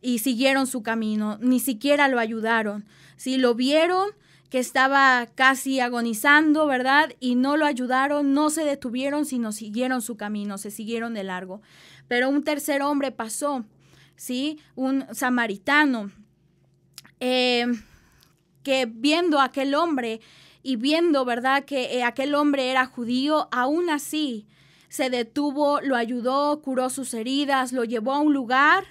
y siguieron su camino, ni siquiera lo ayudaron. Si lo vieron, que estaba casi agonizando, ¿verdad? Y no lo ayudaron, no se detuvieron, sino siguieron su camino, se siguieron de largo. Pero un tercer hombre pasó, ¿sí? Un samaritano, eh, que viendo a aquel hombre y viendo, ¿verdad? Que eh, aquel hombre era judío, aún así se detuvo, lo ayudó, curó sus heridas, lo llevó a un lugar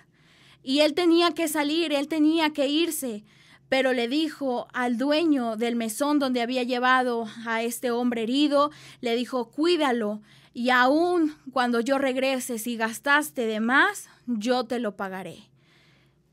y él tenía que salir, él tenía que irse pero le dijo al dueño del mesón donde había llevado a este hombre herido, le dijo, cuídalo, y aun cuando yo regrese, si gastaste de más, yo te lo pagaré.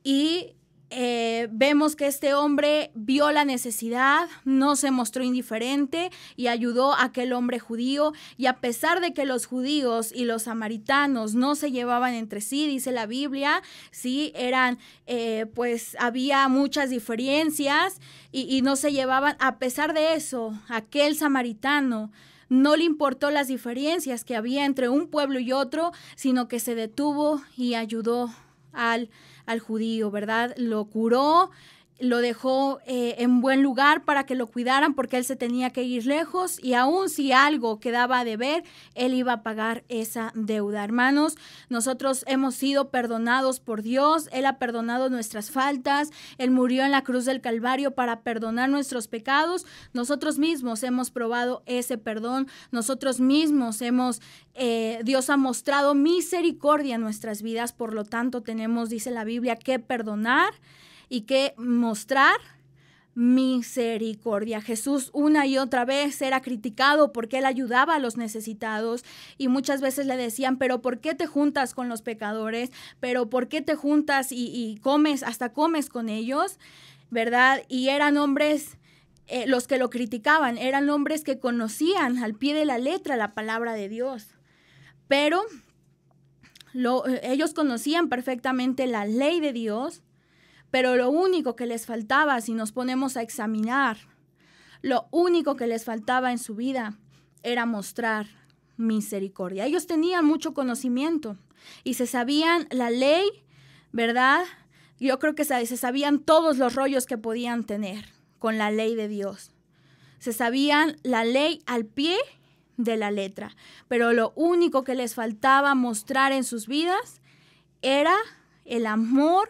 Y eh, vemos que este hombre vio la necesidad, no se mostró indiferente y ayudó a aquel hombre judío. Y a pesar de que los judíos y los samaritanos no se llevaban entre sí, dice la Biblia, sí, eran, eh, pues había muchas diferencias y, y no se llevaban. A pesar de eso, aquel samaritano no le importó las diferencias que había entre un pueblo y otro, sino que se detuvo y ayudó al al judío, ¿verdad? Lo curó, lo dejó eh, en buen lugar para que lo cuidaran porque él se tenía que ir lejos y aún si algo quedaba de ver, él iba a pagar esa deuda. Hermanos, nosotros hemos sido perdonados por Dios, Él ha perdonado nuestras faltas, Él murió en la cruz del Calvario para perdonar nuestros pecados. Nosotros mismos hemos probado ese perdón, nosotros mismos hemos, eh, Dios ha mostrado misericordia en nuestras vidas, por lo tanto tenemos, dice la Biblia, que perdonar y que mostrar misericordia. Jesús una y otra vez era criticado porque él ayudaba a los necesitados y muchas veces le decían, pero ¿por qué te juntas con los pecadores? ¿Pero por qué te juntas y, comes, hasta comes con ellos? ¿Verdad? Y eran hombres... Eh, los que lo criticaban eran hombres que conocían al pie de la letra la palabra de Dios, pero eh, ellos conocían perfectamente la ley de Dios, pero lo único que les faltaba, si nos ponemos a examinar, lo único que les faltaba en su vida era mostrar misericordia. Ellos tenían mucho conocimiento y se sabían la ley, ¿verdad? Yo creo que se sabían todos los rollos que podían tener con la ley de Dios. Se sabían la ley al pie de la letra, pero lo único que les faltaba mostrar en sus vidas era el amor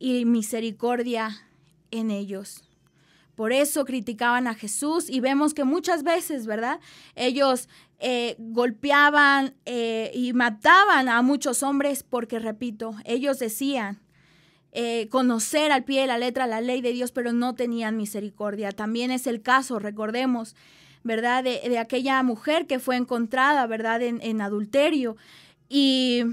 y misericordia en ellos. Por eso criticaban a Jesús y vemos que muchas veces, ¿verdad? Ellos eh, golpeaban eh, y mataban a muchos hombres porque, repito, ellos decían eh, conocer al pie de la letra la ley de Dios, pero no tenían misericordia. También es el caso, recordemos, ¿verdad? De, aquella mujer que fue encontrada, ¿verdad? En, en adulterio. Y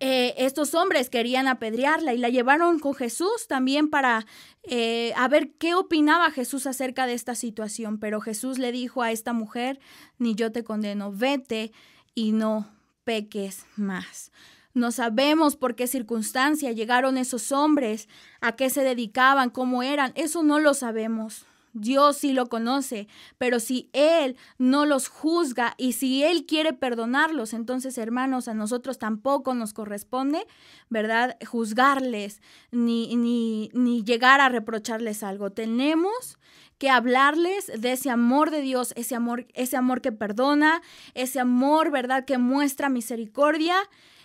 eh, estos hombres querían apedrearla y la llevaron con Jesús también para eh, a ver qué opinaba Jesús acerca de esta situación. Pero Jesús le dijo a esta mujer, ni yo te condeno, vete y no peques más. No sabemos por qué circunstancia llegaron esos hombres, a qué se dedicaban, cómo eran, eso no lo sabemos. Dios sí lo conoce, pero si Él no los juzga y si Él quiere perdonarlos, entonces hermanos, a nosotros tampoco nos corresponde, ¿verdad? Juzgarles ni, ni, ni llegar a reprocharles algo. Tenemos que hablarles de ese amor de Dios, ese amor, ese amor que perdona, ese amor, ¿verdad?, que muestra misericordia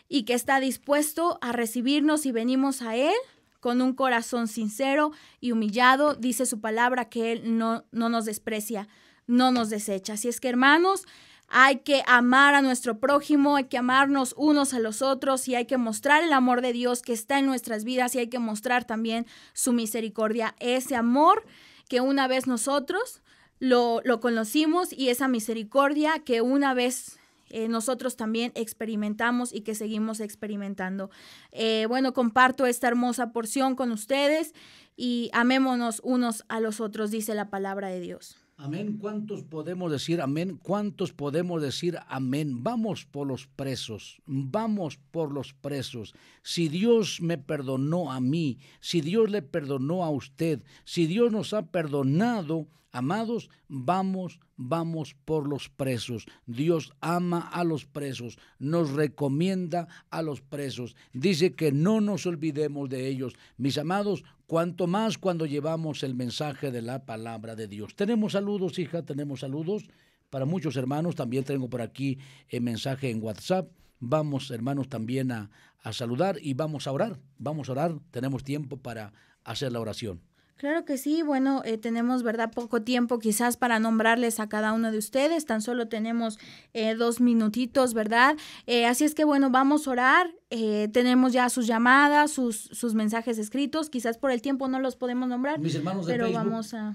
y que está dispuesto a recibirnos y venimos a Él con un corazón sincero y humillado, dice su palabra que Él no, no nos desprecia, no nos desecha. Así es que hermanos, hay que amar a nuestro prójimo, hay que amarnos unos a los otros y hay que mostrar el amor de Dios que está en nuestras vidas y hay que mostrar también su misericordia, ese amor que una vez nosotros lo, lo conocimos y esa misericordia que una vez eh, nosotros también experimentamos y que seguimos experimentando. Eh, bueno, comparto esta hermosa porción con ustedes y amémonos unos a los otros, dice la palabra de Dios. Amén. ¿Cuántos podemos decir amén? ¿Cuántos podemos decir amén? Vamos por los presos, vamos por los presos. Si Dios me perdonó a mí, si Dios le perdonó a usted, si Dios nos ha perdonado, Amados, vamos, vamos por los presos. Dios ama a los presos, nos recomienda a los presos. Dice que no nos olvidemos de ellos. Mis amados, cuanto más cuando llevamos el mensaje de la palabra de Dios. Tenemos saludos, hija, tenemos saludos. Para muchos hermanos, también tengo por aquí el eh, mensaje en WhatsApp. Vamos, hermanos, también a, a saludar y vamos a orar. Vamos a orar, tenemos tiempo para hacer la oración. Claro que sí, bueno, eh, tenemos, ¿verdad? Poco tiempo quizás para nombrarles a cada uno de ustedes, tan solo tenemos eh, dos minutitos, ¿verdad? Eh, así es que bueno, vamos a orar, tenemos ya sus llamadas, sus, sus mensajes escritos, quizás por el tiempo no los podemos nombrar, Mis hermanos de pero vamos a...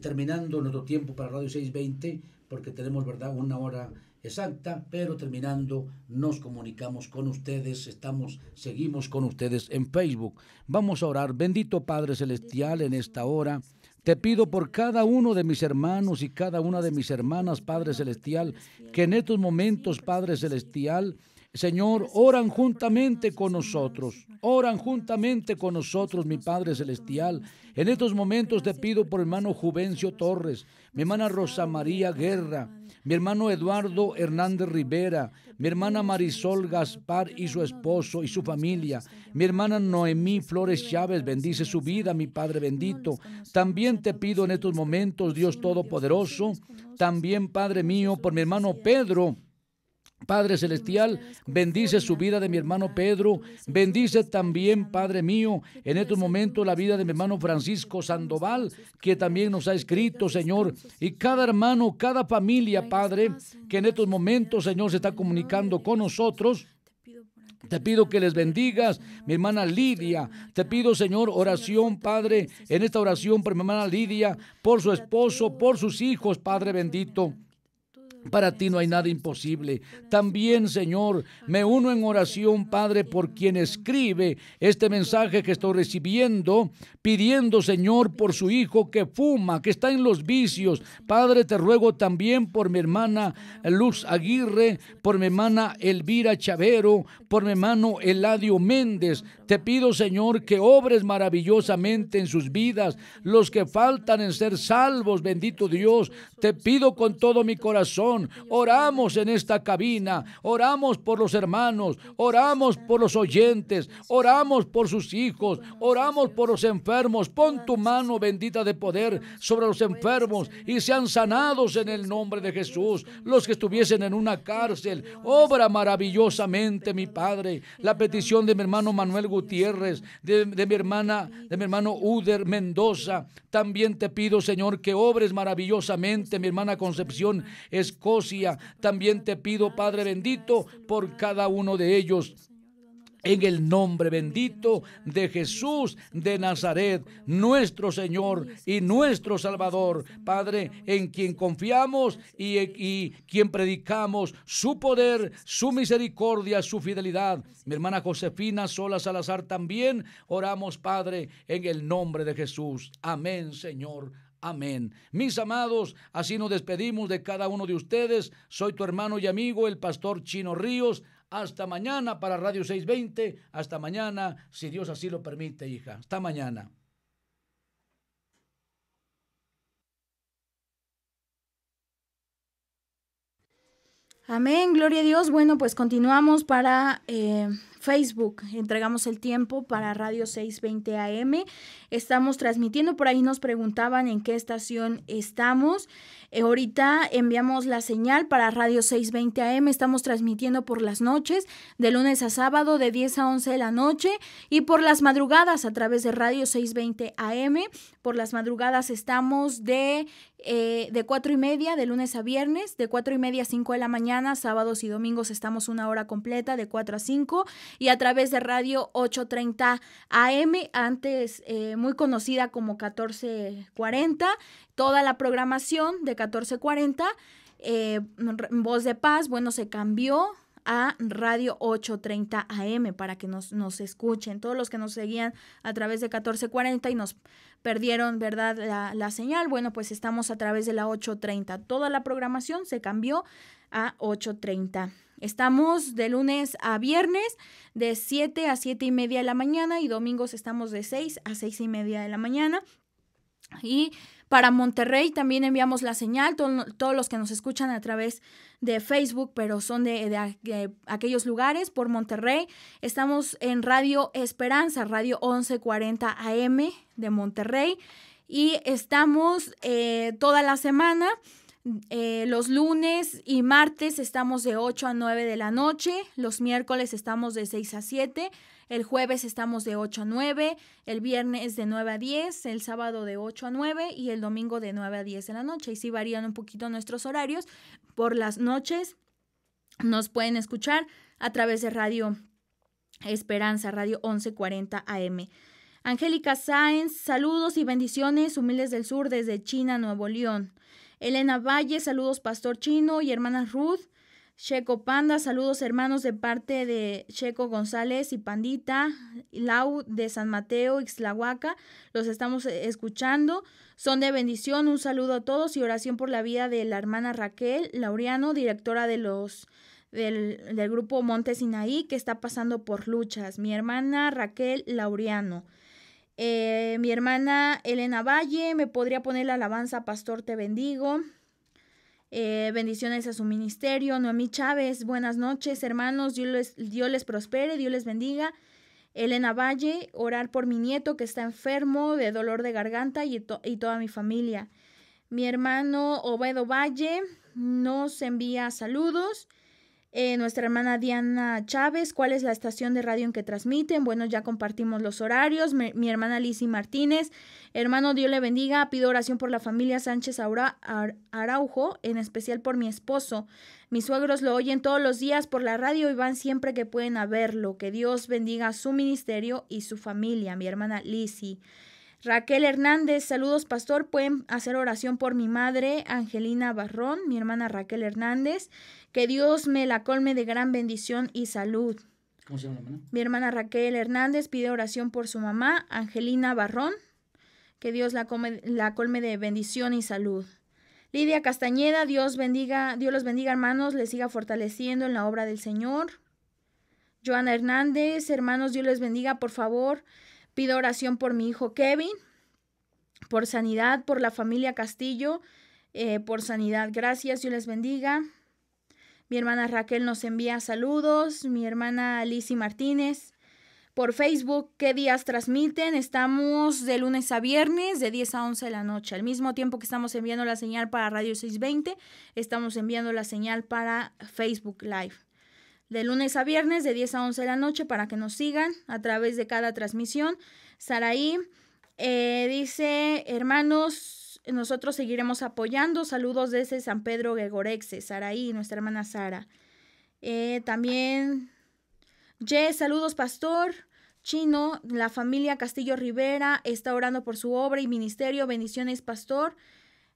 terminando nuestro tiempo para Radio 620, porque tenemos, ¿verdad? Una hora exacta, pero terminando nos comunicamos con ustedes, estamos seguimos con ustedes en Facebook. Vamos a orar, bendito Padre celestial, en esta hora te pido por cada uno de mis hermanos y cada una de mis hermanas, Padre Celestial, que en estos momentos, Padre Celestial, Señor, oran juntamente con nosotros, oran juntamente con nosotros, mi Padre Celestial. En estos momentos te pido por hermano Juvencio Torres, mi hermana Rosa María Guerra, mi hermano Eduardo Hernández Rivera, mi hermana Marisol Gaspar y su esposo y su familia, mi hermana Noemí Flores Chávez, bendice su vida, mi Padre bendito. También te pido en estos momentos, Dios Todopoderoso, también Padre mío, por mi hermano Pedro, Padre Celestial, bendice su vida de mi hermano Pedro, bendice también, Padre mío, en estos momentos la vida de mi hermano Francisco Sandoval, que también nos ha escrito, Señor, y cada hermano, cada familia, Padre, que en estos momentos, Señor, se está comunicando con nosotros. Te pido que les bendigas, mi hermana Lidia. Te pido, Señor, oración, Padre, en esta oración por mi hermana Lidia, por su esposo, por sus hijos, Padre bendito. Para ti no hay nada imposible. También, Señor, me uno en oración, Padre, por quien escribe este mensaje que estoy recibiendo, pidiendo, Señor, por su hijo que fuma, que está en los vicios. Padre, te ruego también por mi hermana Luz Aguirre, por mi hermana Elvira Chavero, por mi hermano Eladio Méndez. Te pido, Señor, que obres maravillosamente en sus vidas, los que faltan en ser salvos, bendito Dios. Te pido con todo mi corazón oramos en esta cabina, oramos por los hermanos, oramos por los oyentes, oramos por sus hijos, oramos por los enfermos. Pon tu mano bendita de poder sobre los enfermos y sean sanados en el nombre de Jesús. Los que estuviesen en una cárcel, obra maravillosamente, mi Padre. La petición de mi hermano Manuel Gutiérrez, de, mi hermana, de mi hermano Uder Mendoza. También te pido, Señor, que obres maravillosamente, mi hermana Concepción. Es también te pido, Padre bendito, por cada uno de ellos. En el nombre bendito de Jesús de Nazaret, nuestro Señor y nuestro Salvador, Padre, en quien confiamos y, y, quien predicamos su poder, su misericordia, su fidelidad. Mi hermana Josefina Sola Salazar también oramos, Padre, en el nombre de Jesús. Amén, Señor. Amén. Mis amados, así nos despedimos de cada uno de ustedes. Soy tu hermano y amigo, el pastor Chino Ríos. Hasta mañana para Radio 620. Hasta mañana, si Dios así lo permite, hija. Hasta mañana. Amén, gloria a Dios. Bueno, pues continuamos para eh, Facebook. Entregamos el tiempo para Radio 620 AM. Estamos transmitiendo, por ahí nos preguntaban en qué estación estamos. Eh, ahorita enviamos la señal para Radio 620 AM. Estamos transmitiendo por las noches, de lunes a sábado, de 10 a 11 de la noche, y por las madrugadas a través de Radio 620 AM. Por las madrugadas estamos de, eh, de 4 y media, de lunes a viernes, de 4 y media a 5 de la mañana, sábados y domingos estamos una hora completa, de 4 a 5, y a través de Radio 830 AM, antes eh, muy conocida como 1440, toda la programación de 1440 1440, eh, Voz de Paz, bueno, se cambió a Radio 830 AM para que nos, nos, escuchen. Todos los que nos seguían a través de 1440 y nos perdieron, ¿verdad? La, la, señal. Bueno, pues estamos a través de la 830. Toda la programación se cambió a 830. Estamos de lunes a viernes de 7 a 7 y media de la mañana y domingos estamos de 6 a 6 y media de la mañana. Y para Monterrey también enviamos la señal, todos los que nos escuchan a través de Facebook, pero son de, aquellos lugares, por Monterrey. Estamos en Radio Esperanza, Radio 1140 AM de Monterrey. Y estamos eh, toda la semana. Eh, los lunes y martes estamos de 8 a 9 de la noche, los miércoles estamos de 6 a 7, el jueves estamos de 8 a 9, el viernes de 9 a 10, el sábado de 8 a 9 y el domingo de 9 a 10 de la noche. Y si varían un poquito nuestros horarios. Por las noches nos pueden escuchar a través de Radio Esperanza, Radio 1140 AM. Angélica Saenz, saludos y bendiciones, humildes del sur desde China, Nuevo León. Elena Valle, saludos Pastor Chino y hermana Ruth. Checo Panda, saludos hermanos de parte de Checo González y Pandita, Lau de San Mateo, Ixlahuaca, los estamos eh, escuchando, son de bendición, un saludo a todos y oración por la vida de la hermana Raquel Laureano, directora de los del, grupo Monte Sinaí, que está pasando por luchas, mi hermana Raquel Laureano. Eh, mi hermana Elena Valle, me podría poner la alabanza, Pastor, te bendigo. Eh, bendiciones a su ministerio. Noemí Chávez, buenas noches, hermanos. Dios les, les prospere, Dios les bendiga. Elena Valle, orar por mi nieto que está enfermo de dolor de garganta y, y toda mi familia. Mi hermano Obedo Valle nos envía saludos. Eh, nuestra hermana Diana Chávez, ¿cuál es la estación de radio en que transmiten? Bueno, ya compartimos los horarios. Mi, hermana Lizzie Martínez, hermano, Dios le bendiga. Pido oración por la familia Sánchez Araujo, en especial por mi esposo. Mis suegros lo oyen todos los días por la radio y van siempre que pueden a verlo. Que Dios bendiga su ministerio y su familia, mi hermana Lizzie. Raquel Hernández, saludos pastor, pueden hacer oración por mi madre, Angelina Barrón, mi hermana Raquel Hernández, que Dios me la colme de gran bendición y salud. ¿Cómo se llama Mi hermana Raquel Hernández pide oración por su mamá, Angelina Barrón, que Dios la, la colme de bendición y salud. Lidia Castañeda, Dios bendiga, Dios los bendiga hermanos, les siga fortaleciendo en la obra del Señor. Joana Hernández, hermanos, Dios les bendiga, por favor. Pido oración por mi hijo Kevin, por sanidad, por la familia Castillo, eh, por sanidad. Gracias, Dios les bendiga. Mi hermana Raquel nos envía saludos. Mi hermana Lizy Martínez. Por Facebook, ¿qué días transmiten? Estamos de lunes a viernes, de 10 a 11 de la noche. Al mismo tiempo que estamos enviando la señal para Radio 620, estamos enviando la señal para Facebook Live de lunes a viernes de 10 a 11 de la noche para que nos sigan a través de cada transmisión. Saraí eh, dice, hermanos, nosotros seguiremos apoyando. Saludos desde San Pedro Gregorexe, Saraí, nuestra hermana Sara. Eh, también, Ye, saludos, pastor. Chino, la familia Castillo Rivera está orando por su obra y ministerio. Bendiciones, pastor.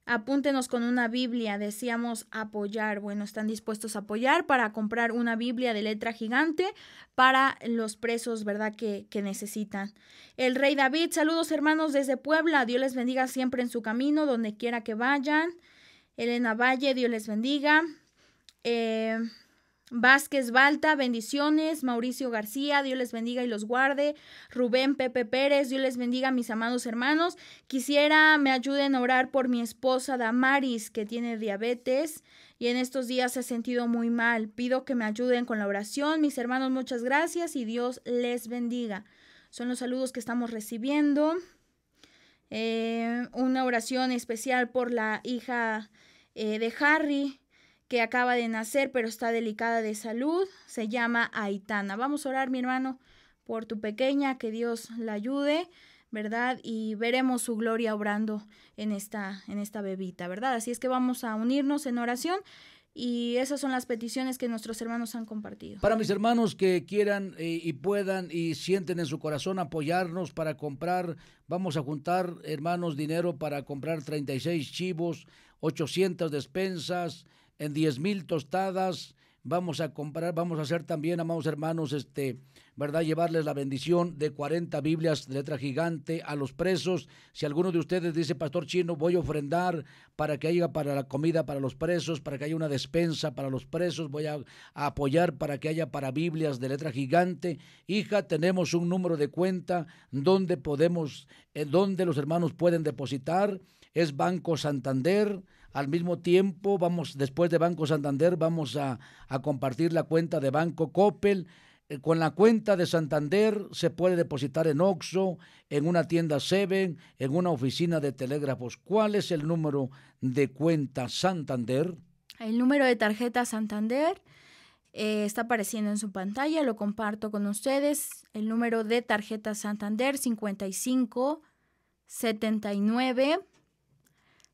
Apúntenos con una Biblia, decíamos apoyar. Bueno, están dispuestos a apoyar para comprar una Biblia de letra gigante para los presos, ¿verdad? Que, que necesitan. El rey David, saludos hermanos desde Puebla. Dios les bendiga siempre en su camino, donde quiera que vayan. Elena Valle, Dios les bendiga. Eh, Vázquez Balta, bendiciones. Mauricio García, Dios les bendiga y los guarde. Rubén Pepe Pérez, Dios les bendiga, mis amados hermanos. Quisiera me ayuden a orar por mi esposa Damaris, que tiene diabetes y en estos días se ha sentido muy mal. Pido que me ayuden con la oración. Mis hermanos, muchas gracias y Dios les bendiga. Son los saludos que estamos recibiendo. Eh, una oración especial por la hija eh, de Harry que acaba de nacer pero está delicada de salud, se llama Aitana. Vamos a orar, mi hermano, por tu pequeña, que Dios la ayude. ¿verdad? Y veremos su gloria obrando en esta, en esta bebita, ¿verdad? Así es que vamos a unirnos en oración y esas son las peticiones que nuestros hermanos han compartido. Para mis hermanos que quieran eh, y puedan y sienten en su corazón apoyarnos para comprar, vamos a juntar, hermanos, dinero para comprar 36 chivos, 800 despensas, en 10 mil tostadas. Vamos a comprar, vamos a hacer también, amados hermanos, este, ¿verdad? Llevarles la bendición de 40 Biblias, de letra gigante, a los presos. Si alguno de ustedes dice, Pastor Chino, voy a ofrendar para que haya para la comida para los presos, para que haya una despensa para los presos, voy a, apoyar para que haya para Biblias de letra gigante. Hija, tenemos un número de cuenta donde podemos, eh, donde los hermanos pueden depositar. Es Banco Santander. Al mismo tiempo, vamos, después de Banco Santander, vamos a, compartir la cuenta de Banco Coppel. Eh, con la cuenta de Santander se puede depositar en OXO, en una tienda Seven, en una oficina de telégrafos. ¿Cuál es el número de cuenta Santander? El número de tarjeta Santander eh, está apareciendo en su pantalla, lo comparto con ustedes. El número de tarjeta Santander 5579...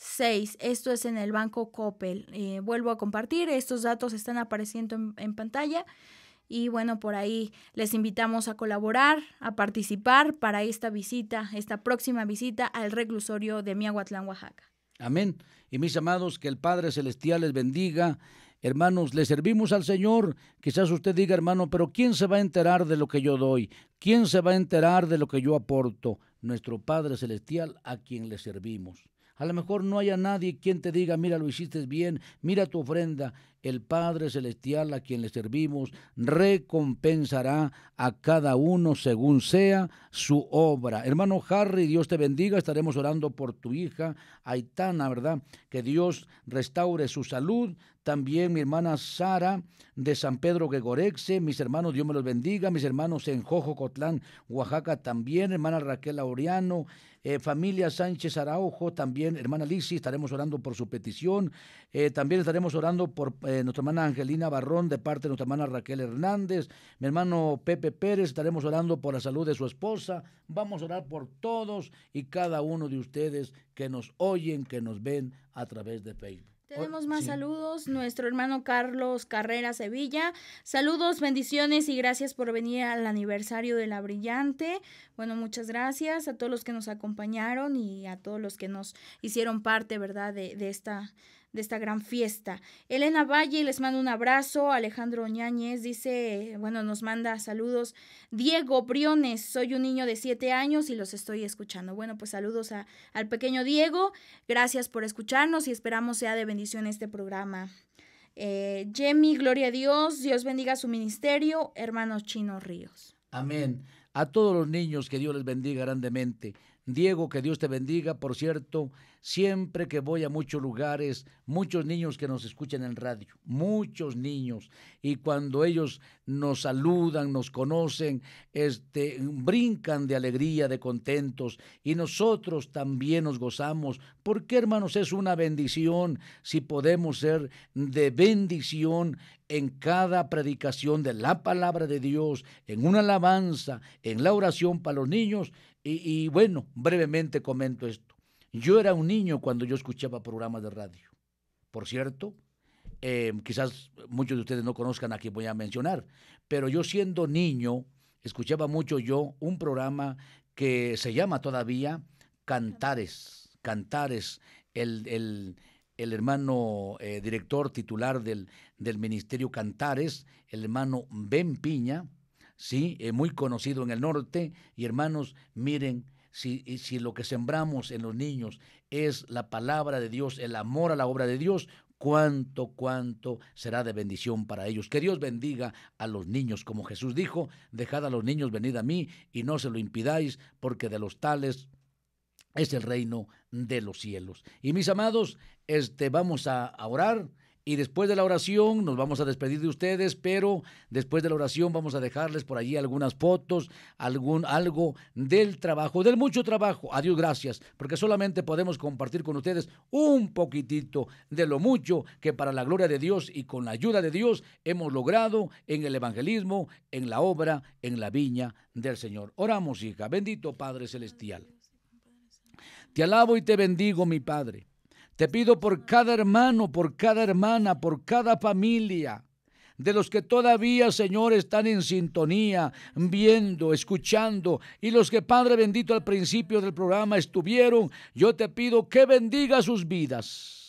6. Esto es en el banco Coppel. Eh, vuelvo a compartir, estos datos están apareciendo en, en pantalla. Y bueno, por ahí les invitamos a colaborar, a participar para esta visita, esta próxima visita al reclusorio de Miahuatlán, Oaxaca. Amén. Y mis amados, que el Padre Celestial les bendiga. Hermanos, le servimos al Señor. Quizás usted diga, hermano, pero ¿quién se va a enterar de lo que yo doy? ¿Quién se va a enterar de lo que yo aporto? Nuestro Padre Celestial a quien le servimos. A lo mejor no haya nadie quien te diga, mira, lo hiciste bien, mira tu ofrenda. El Padre Celestial a quien le servimos recompensará a cada uno según sea su obra. Hermano Harry, Dios te bendiga. Estaremos orando por tu hija Aitana, ¿verdad? Que Dios restaure su salud. También mi hermana Sara de San Pedro Gregorexe, mis hermanos, Dios me los bendiga. Mis hermanos en Jojo Cotlán, Oaxaca también. Hermana Raquel Laureano, eh, familia Sánchez Araujo, también hermana Lisi, estaremos orando por su petición. Eh, también estaremos orando por eh, nuestra hermana Angelina Barrón, de parte de nuestra hermana Raquel Hernández. Mi hermano Pepe Pérez, estaremos orando por la salud de su esposa. Vamos a orar por todos y cada uno de ustedes que nos oyen, que nos ven a través de Facebook. Tenemos más saludos. Nuestro hermano Carlos Carrera Sevilla. Saludos, bendiciones y gracias por venir al aniversario de La Brillante. Bueno, muchas gracias a todos los que nos acompañaron y a todos los que nos hicieron parte, ¿verdad?, de, de esta de esta gran fiesta. Elena Valle les manda un abrazo, Alejandro Ñáñez dice, bueno, nos manda saludos. Diego Briones, soy un niño de siete años y los estoy escuchando. Bueno, pues saludos al pequeño Diego, gracias por escucharnos y esperamos sea de bendición este programa. Eh, gloria a Dios, Dios bendiga su ministerio, hermanos chinos ríos. Amén. A todos los niños que Dios les bendiga grandemente. Diego, que Dios te bendiga. Por cierto, siempre que voy a muchos lugares, muchos niños que nos escuchan en radio, muchos niños, y cuando ellos nos saludan, nos conocen, este, brincan de alegría, de contentos, y nosotros también nos gozamos, porque hermanos es una bendición si podemos ser de bendición en cada predicación de la palabra de Dios, en una alabanza, en la oración para los niños y, bueno, brevemente comento esto. Yo era un niño cuando yo escuchaba programas de radio. Por cierto, eh, quizás muchos de ustedes no conozcan a quien voy a mencionar, pero yo siendo niño, escuchaba mucho yo un programa que se llama todavía Cantares, Cantares, el, el, el hermano eh, director titular del, del Ministerio Cantares, el hermano Ben Piña, ¿sí? Eh, muy conocido en el norte. Y hermanos, miren, si, lo que sembramos en los niños es la palabra de Dios, el amor a la obra de Dios, cuánto, cuánto será de bendición para ellos. Que Dios bendiga a los niños, como Jesús dijo, dejad a los niños venir a mí y no se lo impidáis, porque de los tales es el reino de los cielos. Y mis amados, este, vamos a orar. Y después de la oración nos vamos a despedir de ustedes, pero después de la oración vamos a dejarles por allí algunas fotos, algún algo del trabajo, del mucho trabajo. Adiós, gracias, porque solamente podemos compartir con ustedes un poquitito de lo mucho que para la gloria de Dios y con la ayuda de Dios hemos logrado en el evangelismo, en la obra, en la viña del Señor. Oramos, hija. Bendito Padre celestial. Te alabo y te bendigo, mi Padre te pido por cada hermano, por cada hermana, por cada familia, de los que todavía, Señor, están en sintonía, viendo, escuchando, y los que, Padre bendito, al principio del programa estuvieron, yo te pido que bendiga sus vidas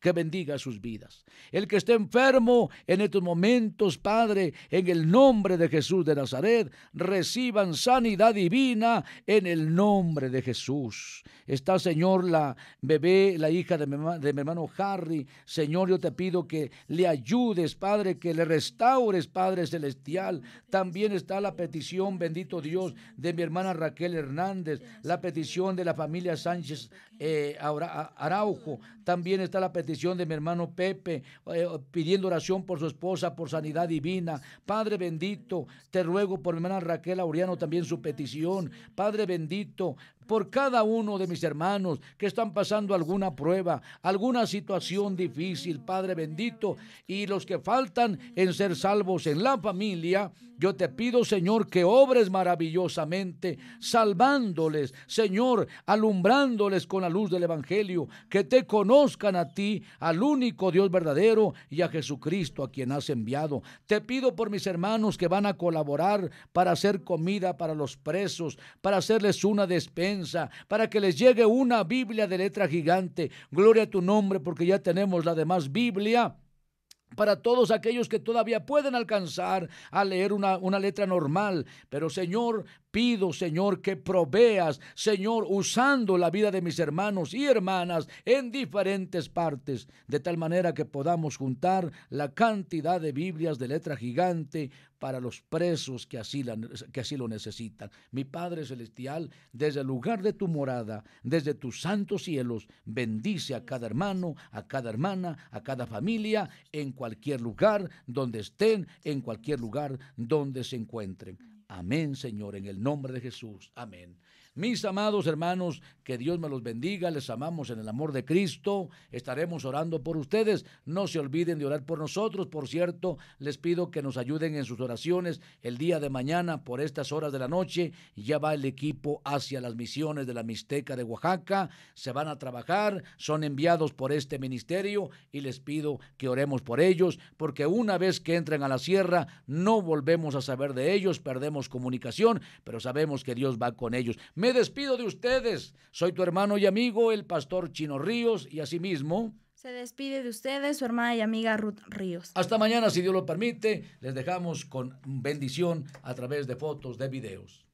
que bendiga sus vidas. El que esté enfermo en estos momentos, Padre, en el nombre de Jesús de Nazaret, reciban sanidad divina en el nombre de Jesús. Está, Señor, la bebé, la hija de mi, de mi hermano Harry. Señor, yo te pido que le ayudes, Padre, que le restaures, Padre Celestial. También está la petición, bendito Dios, de mi hermana Raquel Hernández, la petición de la familia Sánchez eh, ahora Araujo. También está la petición de mi hermano Pepe eh, pidiendo oración por su esposa, por sanidad divina. Padre bendito, te ruego por mi hermana Raquel Auriano también su petición. Padre bendito, por cada uno de mis hermanos que están pasando alguna prueba, alguna situación difícil, Padre bendito, y los que faltan en ser salvos en la familia, yo te pido, Señor, que obres maravillosamente, salvándoles, Señor, alumbrándoles con la luz del Evangelio, que te conozcan a ti, al único Dios verdadero y a Jesucristo a quien has enviado. Te pido por mis hermanos que van a colaborar para hacer comida para los presos, para hacerles una despensa para que les llegue una Biblia de letra gigante. Gloria a tu nombre porque ya tenemos la demás Biblia para todos aquellos que todavía pueden alcanzar a leer una, una, letra normal. Pero Señor, Pido, Señor, que proveas, Señor, usando la vida de mis hermanos y hermanas en diferentes partes, de tal manera que podamos juntar la cantidad de Biblias de letra gigante para los presos que así, que así lo necesitan. Mi Padre Celestial, desde el lugar de tu morada, desde tus santos cielos, bendice a cada hermano, a cada hermana, a cada familia, en cualquier lugar donde estén, en cualquier lugar donde se encuentren. Amén, Señor, en el nombre de Jesús. Amén. Mis amados hermanos, que Dios me los bendiga, les amamos en el amor de Cristo, estaremos orando por ustedes, no se olviden de orar por nosotros, por cierto, les pido que nos ayuden en sus oraciones el día de mañana por estas horas de la noche, ya va el equipo hacia las misiones de la Mixteca de Oaxaca, se van a trabajar, son enviados por este ministerio y les pido que oremos por ellos, porque una vez que entren a la sierra, no volvemos a saber de ellos, perdemos comunicación, pero sabemos que Dios va con ellos. Me despido de ustedes. Soy tu hermano y amigo, el pastor Chino Ríos, y asimismo... Se despide de ustedes su hermana y amiga Ruth Ríos. Hasta mañana, si Dios lo permite. Les dejamos con bendición a través de fotos, de videos.